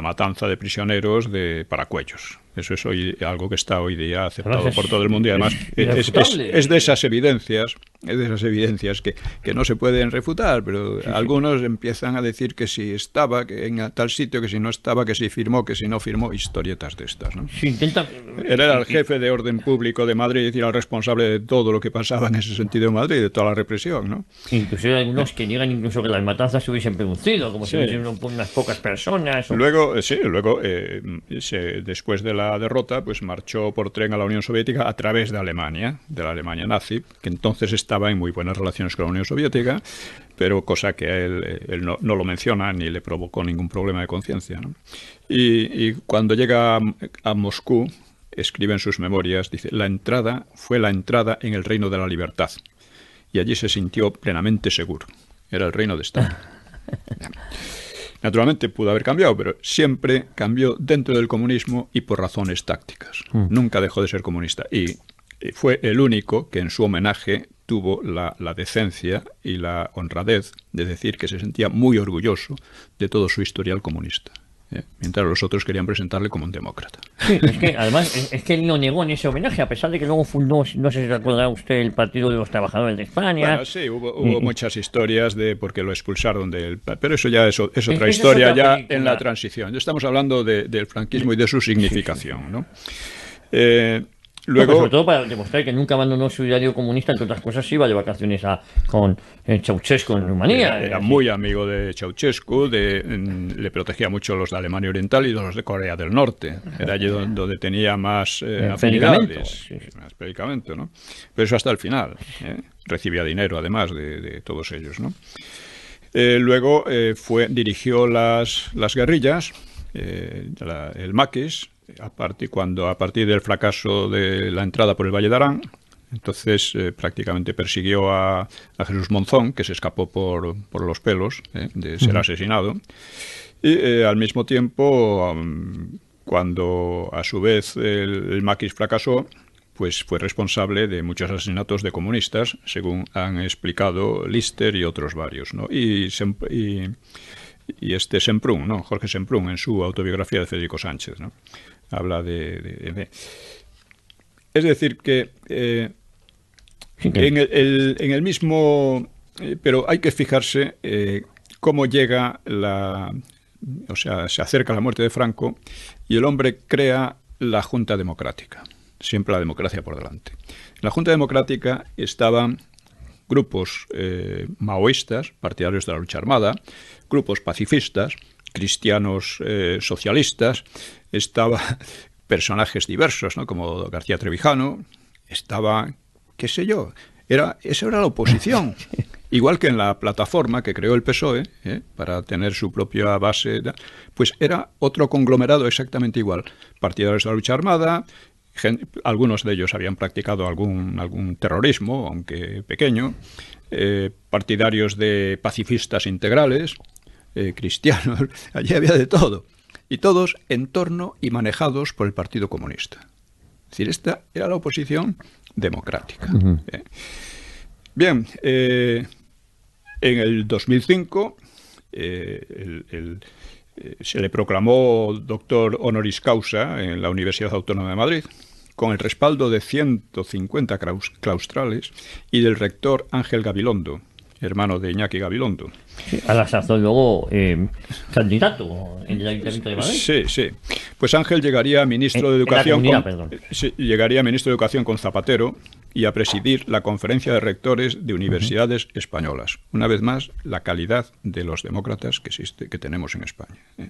matanza de prisioneros de Paracuellos, eso es hoy algo que está hoy día aceptado por todo el mundo y además es, de esas evidencias, es de esas evidencias que, que no se pueden refutar, pero algunos empiezan a decir que si estaba que en tal sitio, que si no estaba, que si firmó, que si no firmó, historietas de estas. ¿no? Él era el jefe de orden público de Madrid, y decir, el responsable de todo lo que pasaba en ese sentido en Madrid, de toda la represión. ¿no? hay algunos que niegan incluso que las matanzas se hubiesen producido, como si hubiesen unas pocas personas. Luego, eh, sí, luego eh, se, después de la derrota, pues marchó por tren a la Unión Soviética a través de Alemania, de la Alemania nazi, que entonces estaba en muy buenas relaciones con la Unión Soviética, pero cosa que él, eh, no, lo menciona ni le provocó ningún problema de conciencia. Y, cuando llega a, Moscú, escribe en sus memorias, dice, la entrada fue la entrada en el reino de la libertad. Y allí se sintió plenamente seguro. Era el reino de Estado. Naturalmente pudo haber cambiado, pero siempre cambió dentro del comunismo y por razones tácticas. Mm. Nunca dejó de ser comunista. Y eh, fue el único que en su homenaje tuvo la, decencia y la honradez de decir que se sentía muy orgulloso de todo su historial comunista. Eh, mientras los otros querían presentarle como un demócrata. además es, que él no negó en ese homenaje, a pesar de que luego fundó, no sé si recuerda usted, el Partido de los Trabajadores de España. sí, hubo, muchas historias de por qué lo expulsaron del... Pero eso ya es, otra historia, ya en la transición. estamos hablando del franquismo y de su significación, ¿no? Eh, sobre todo para demostrar que nunca abandonó su diario comunista, entre otras cosas, iba de vacaciones a, con eh, Ceausescu en Rumanía. Era, muy amigo de Ceausescu, de, mm, le protegía mucho los de Alemania Oriental y los de Corea del Norte. Era allí donde, tenía más eh, eh Más ¿no? Pero eso hasta el final. ¿eh? Recibía dinero, además, de, todos ellos, ¿no? luego fue, dirigió las, las guerrillas, el Maquis, cuando a partir del fracaso de la entrada por el Valle de Arán, entonces eh, prácticamente persiguió a, Jesús Monzón, que se escapó por, los pelos eh, de ser asesinado. Y eh, al mismo tiempo, cuando a su vez el, maquis fracasó, pues fue responsable de muchos asesinatos de comunistas, según han explicado Lister y otros varios. ¿no? Y, este Semprún, ¿no? Jorge Semprún, en su autobiografía de Federico Sánchez. ¿no? habla de... Es decir, que eh, en, el, mismo... Eh, pero hay que fijarse eh, cómo llega la... O sea, se acerca la muerte de Franco y el hombre crea la Junta Democrática. Siempre la democracia por delante. En la Junta Democrática estaban grupos maoístas, partidarios de la lucha armada, grupos pacifistas, cristianos eh, socialistas, estaba personajes diversos, ¿no? como García Trevijano, estaba, qué sé yo, era, esa era la oposición. Igual que en la plataforma que creó el PSOE, ¿eh? para tener su propia base, pues era otro conglomerado exactamente igual. Partidarios de la lucha armada, algunos de ellos habían practicado algún, algún terrorismo, aunque pequeño, eh, partidarios de pacifistas integrales, eh, cristianos, allí había de todo. Y todos en torno y manejados por el Partido Comunista. Es decir, esta era la oposición democrática. ¿eh? Bien, eh, en el 2005 se le proclamó doctor honoris causa en la Universidad Autónoma de Madrid con el respaldo de 150 claustrales y del rector Ángel Gabilondo, hermano de Iñaki Gabilondo. Sí, a la sazón luego eh, candidato en el Ayuntamiento de Madrid. Sí, sí. Pues Ángel llegaría ministro de Educación. Con, eh, llegaría ministro de Educación con Zapatero y a presidir la conferencia de rectores de universidades españolas. Una vez más, la calidad de los demócratas que existe, que tenemos en España. ¿eh?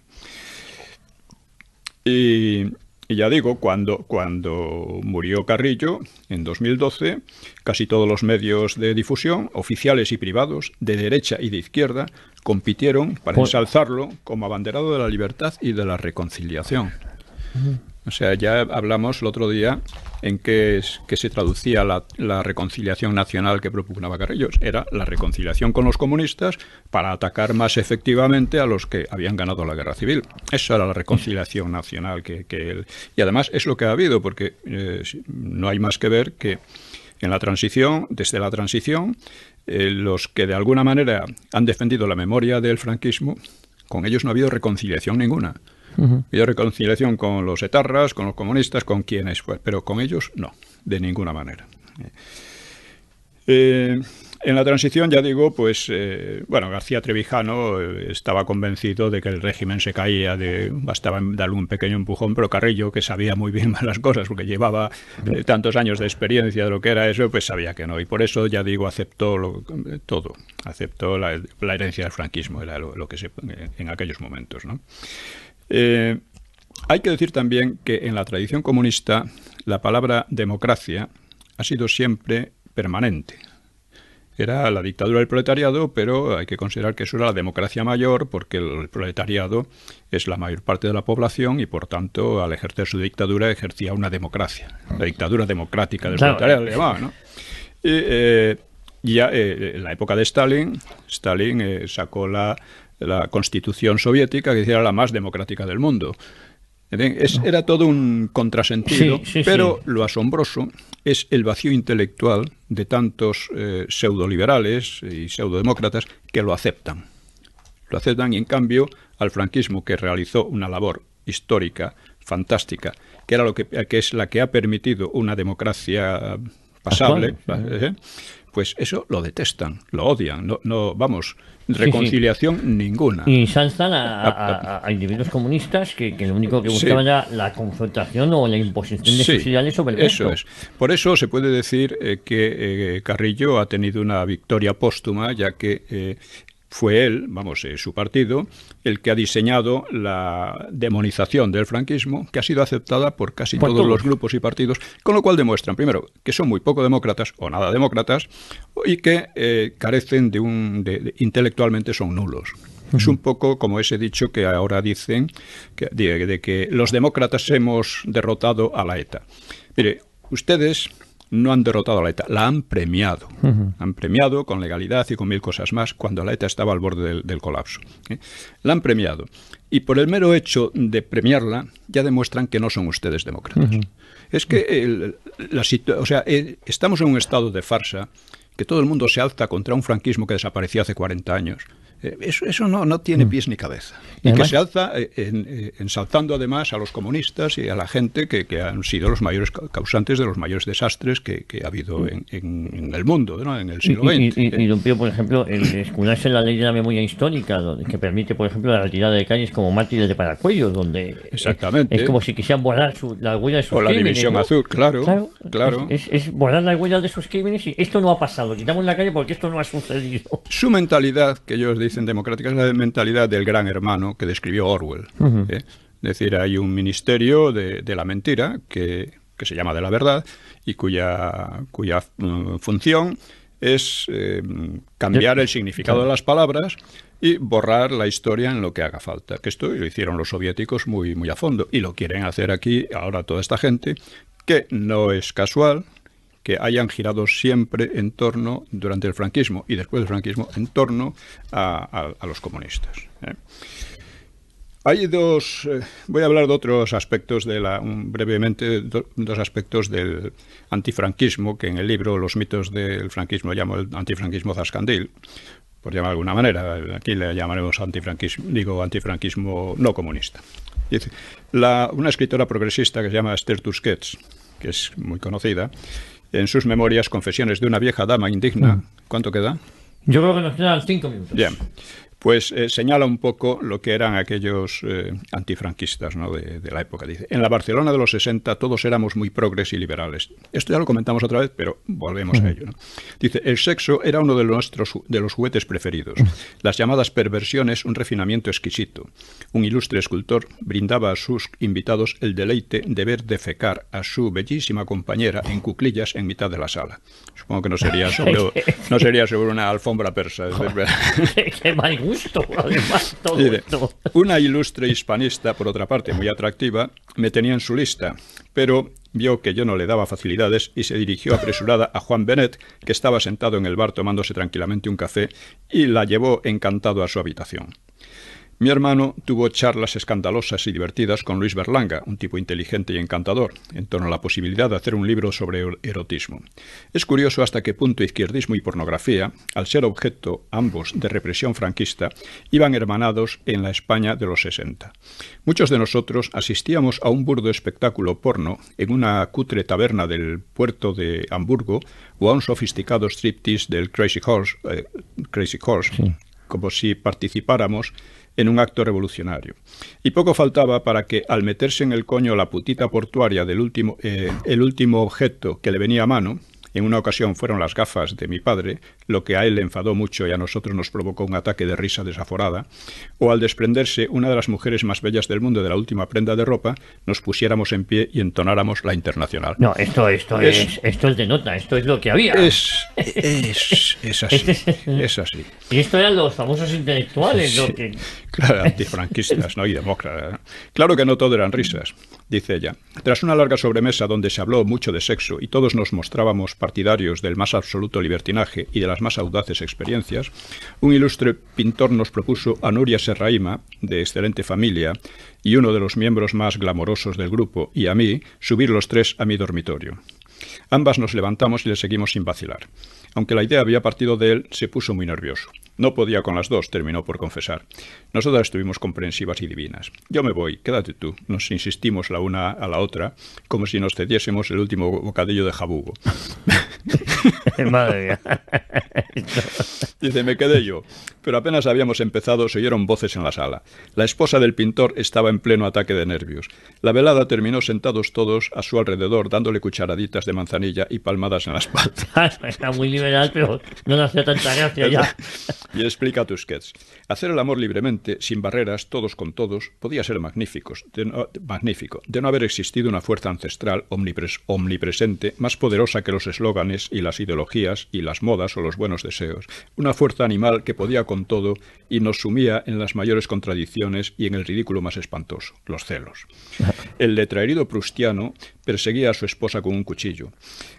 Y y ya digo, cuando, cuando murió Carrillo, en 2012, casi todos los medios de difusión, oficiales y privados, de derecha y de izquierda, compitieron para ensalzarlo como abanderado de la libertad y de la reconciliación. O sea, ya hablamos el otro día en qué, que se traducía la, reconciliación nacional que propugnaba Carrillos. Era la reconciliación con los comunistas para atacar más efectivamente a los que habían ganado la guerra civil. Esa era la reconciliación nacional que, él... Y además es lo que ha habido, porque eh, no hay más que ver que en la transición, desde la transición, eh, los que de alguna manera han defendido la memoria del franquismo, con ellos no ha habido reconciliación ninguna reconciliación con los etarras, con los comunistas, con quienes pero con ellos no, de ninguna manera. Eh, eh, en la transición, ya digo, pues, eh, bueno, García Trevijano estaba convencido de que el régimen se caía, de, bastaba darle un pequeño empujón, pero Carrillo, que sabía muy bien las cosas, porque llevaba tantos años de experiencia de lo que era eso, pues sabía que no. Y por eso, ya digo, aceptó todo, aceptó la, herencia del franquismo, era lo, que se en aquellos momentos, ¿no? Eh, hay que decir también que en la tradición comunista la palabra democracia ha sido siempre permanente. Era la dictadura del proletariado, pero hay que considerar que eso era la democracia mayor, porque el proletariado es la mayor parte de la población y, por tanto, al ejercer su dictadura ejercía una democracia. La dictadura democrática del proletariado eh, ya eh, en la época de Stalin, Stalin sacó la la constitución soviética, que era la más democrática del mundo. era todo un contrasentido, pero lo asombroso es el vacío intelectual de tantos pseudo eh, pseudoliberales y pseudodemócratas que lo aceptan. Lo aceptan y en cambio al franquismo que realizó una labor histórica fantástica, que era lo que, es la que ha permitido una democracia pasable, ¿eh? pues eso lo detestan, lo odian, no, no vamos, Reconciliación ninguna. Y ah, ah. a, individuos comunistas que, lo único que buscaban era la confrontación o la imposición de sus sobre el Eso es. Por eso se puede decir eh, que eh, Carrillo ha tenido una victoria póstuma, ya que eh, fue él, vamos, eh, su partido, el que ha diseñado la demonización del franquismo, que ha sido aceptada por casi todos, los grupos y partidos, con lo cual demuestran, primero, que son muy poco demócratas o nada demócratas y que eh, carecen de un... intelectualmente son nulos. Es un poco como ese dicho que ahora dicen de que los demócratas hemos derrotado a la ETA. Mire, ustedes no han derrotado a la ETA, la han premiado. Han premiado con legalidad y con mil cosas más cuando la ETA estaba al borde del, colapso. ¿eh? La han premiado. Y por el mero hecho de premiarla, ya demuestran que no son ustedes demócratas. Es que la o sea, eh, estamos en un estado de farsa que todo el mundo se alza contra un franquismo que desapareció hace 40 años eh, eso, eso no, no, tiene mm. pies ni cabeza. Y que se alza eh, en, eh, ensalzando además a los comunistas y a la gente que, que, han sido los mayores causantes de los mayores desastres que, que ha habido mm. en, en, el mundo, ¿no? en el siglo XX. Y, y, rompió, por ejemplo, el la ley de la memoria histórica, que permite, por ejemplo, la retirada de calles como mártires de Paracuellos, donde Exactamente. Es, como si quisieran borrar su, la huella de sus crímenes. O la división azul, claro. Claro. Es, es, borrar la huella de sus crímenes y esto no ha pasado. Quitamos la calle porque esto no ha sucedido. Su mentalidad, que yo os digo, dicen democráticas es la mentalidad del gran hermano que describió Orwell. ¿eh? Es decir, hay un ministerio de, la mentira que, se llama de la verdad y cuya, cuya mm, función es eh, cambiar el significado de las palabras y borrar la historia en lo que haga falta. Que esto lo hicieron los soviéticos muy, muy a fondo y lo quieren hacer aquí ahora toda esta gente, que no es casual, que hayan girado siempre en torno, durante el franquismo y después del franquismo, en torno a, los comunistas. ¿eh? Hay dos, eh, voy a hablar de otros aspectos, de la, brevemente, dos aspectos del antifranquismo, que en el libro Los mitos del franquismo llamo el antifranquismo zascandil, por llamar de alguna manera, aquí le llamaremos antifranquismo, digo antifranquismo no comunista. La, una escritora progresista que se llama Esther Tusquets, que es muy conocida, en sus memorias Confesiones de una vieja dama indigna. Mm. ¿Cuánto queda? Yo creo que nos quedan cinco minutos. Bien pues eh, señala un poco lo que eran aquellos eh, antifranquistas de, la época. Dice, en la Barcelona de los 60 todos éramos muy progres y liberales. Esto ya lo comentamos otra vez, pero volvemos a ello. Dice, el sexo era uno de, nuestros, de los juguetes preferidos. Las llamadas perversiones, un refinamiento exquisito. Un ilustre escultor brindaba a sus invitados el deleite de ver defecar a su bellísima compañera en cuclillas en mitad de la sala. Supongo que no sería sobre, no sería sobre una alfombra persa. Una ilustre hispanista, por otra parte, muy atractiva, me tenía en su lista, pero vio que yo no le daba facilidades y se dirigió apresurada a Juan Benet, que estaba sentado en el bar tomándose tranquilamente un café, y la llevó encantado a su habitación. Mi hermano tuvo charlas escandalosas y divertidas con Luis Berlanga, un tipo inteligente y encantador, en torno a la posibilidad de hacer un libro sobre erotismo. Es curioso hasta qué punto izquierdismo y pornografía, al ser objeto ambos de represión franquista, iban hermanados en la España de los 60. Muchos de nosotros asistíamos a un burdo espectáculo porno en una cutre taberna del puerto de Hamburgo o a un sofisticado striptease del Crazy Horse, eh, como si participáramos en un acto revolucionario. Y poco faltaba para que, al meterse en el coño la putita portuaria del último, eh, el último objeto que le venía a mano, en una ocasión fueron las gafas de mi padre, lo que a él le enfadó mucho y a nosotros nos provocó un ataque de risa desaforada, o al desprenderse una de las mujeres más bellas del mundo de la última prenda de ropa, nos pusiéramos en pie y entonáramos la internacional. No, esto, esto es, esto es de nota, esto es lo que había. Es, así, este es así. Y esto eran los famosos intelectuales, lo que... Claro, antifranquistas, ¿no? Y demócratas. Claro que no todo eran risas, dice ella. Tras una larga sobremesa donde se habló mucho de sexo y todos nos mostrábamos partidarios del más absoluto libertinaje y de las más audaces experiencias, un ilustre pintor nos propuso a Nuria Serraima, de excelente familia, y uno de los miembros más glamorosos del grupo, y a mí, subir los tres a mi dormitorio. Ambas nos levantamos y le seguimos sin vacilar. Aunque la idea había partido de él, se puso muy nervioso. No podía con las dos, terminó por confesar. Nosotras estuvimos comprensivas y divinas. Yo me voy, quédate tú. Nos insistimos la una a la otra, como si nos cediésemos el último bocadillo de jabugo. Madre mía. Dice, me quedé yo. Pero apenas habíamos empezado, se oyeron voces en la sala. La esposa del pintor estaba en pleno ataque de nervios. La velada terminó sentados todos a su alrededor, dándole cucharaditas de manzanilla y palmadas en las espalda. Ah, Está muy liberal, pero no le hacía tanta gracia ya. y explica tus Tusquets. Hacer el amor libremente, sin barreras, todos con todos, podía ser magnífico. De no, magnífico. De no haber existido una fuerza ancestral omnipres, omnipresente, más poderosa que los eslóganes y las ideologías y las modas o los buenos deseos, una fuerza animal que podía con todo y nos sumía en las mayores contradicciones y en el ridículo más espantoso, los celos. El letraherido prustiano perseguía a su esposa con un cuchillo.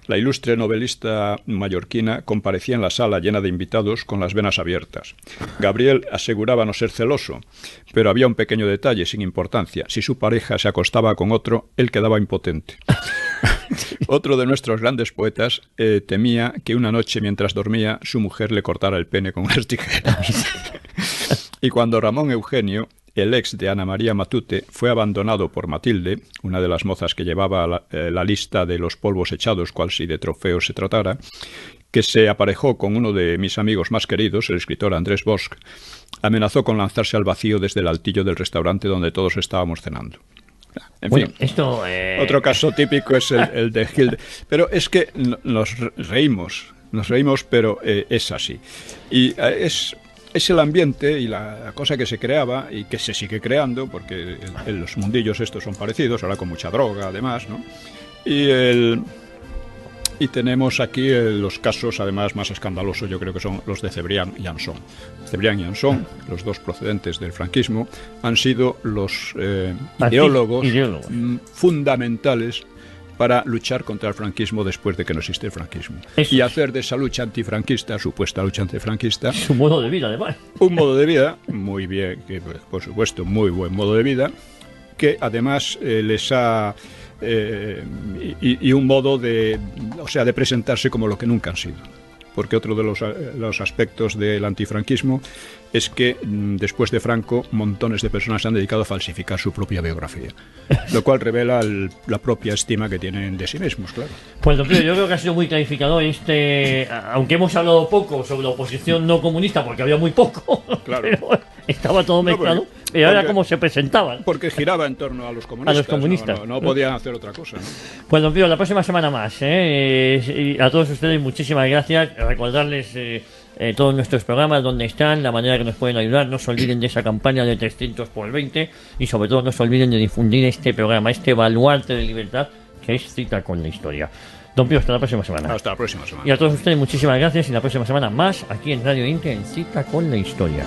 La ilustre novelista mallorquina comparecía en la sala llena de invitados con las venas abiertas. Gabriel aseguraba no ser celoso, pero había un pequeño detalle sin importancia. Si su pareja se acostaba con otro, él quedaba impotente. Otro de nuestros grandes poetas eh, temía que una noche mientras dormía su mujer le cortara el pene con unas tijeras. y cuando Ramón Eugenio, el ex de Ana María Matute, fue abandonado por Matilde, una de las mozas que llevaba eh, la, lista de los polvos echados, cual si de trofeos se tratara, que se aparejó con uno de mis amigos más queridos, el escritor Andrés Bosch, amenazó con lanzarse al vacío desde el altillo del restaurante donde todos estábamos cenando. En fin, eh, otro caso típico es el, de Hilde. Pero es que nos reímos, nos reímos, pero eh, es así. Y eh, es, el ambiente y la cosa que se creaba y que se sigue creando, porque en los mundillos estos son parecidos, ahora con mucha droga además, ¿no? Y el y tenemos aquí eh, los casos, además, más escandalosos, yo creo que son los de Cebrián y Anson. Cebrián y Anson, los dos procedentes del franquismo, han sido los eh, ideólogos, mm, fundamentales para luchar contra el franquismo después de que no existe el franquismo. y hacer de esa lucha antifranquista, supuesta lucha antifranquista... Un modo de vida, además. Un modo de vida, muy bien, que, por supuesto, muy buen modo de vida, que además eh, les ha eh, y, un modo de, o sea, de presentarse como lo que nunca han sido. Porque otro de los eh, aspectos del antifranquismo es que mm, después de Franco montones de personas se han dedicado a falsificar su propia biografía, lo cual revela la propia estima que tienen de sí mismos, claro. Pues yo creo que ha sido muy clarificador este, aunque hemos hablado poco sobre la oposición no comunista, porque había muy poco, claro. estaba todo mezclado. y ahora cómo se presentaban. Porque giraba en torno a los comunistas. A los comunistas. No, podían hacer otra cosa. Pues don Pío, la próxima semana más. ¿eh? a todos ustedes muchísimas gracias. Recordarles... Eh, eh, todos nuestros programas, dónde están, la manera que nos pueden ayudar. No se olviden de esa campaña de 300 por 20 y sobre todo no se olviden de difundir este programa, este baluarte de libertad que es cita con la historia. Don Pío, hasta la próxima semana. Hasta la próxima semana. Y a todos ustedes, muchísimas gracias y la próxima semana más aquí en Radio Inter en cita con la historia.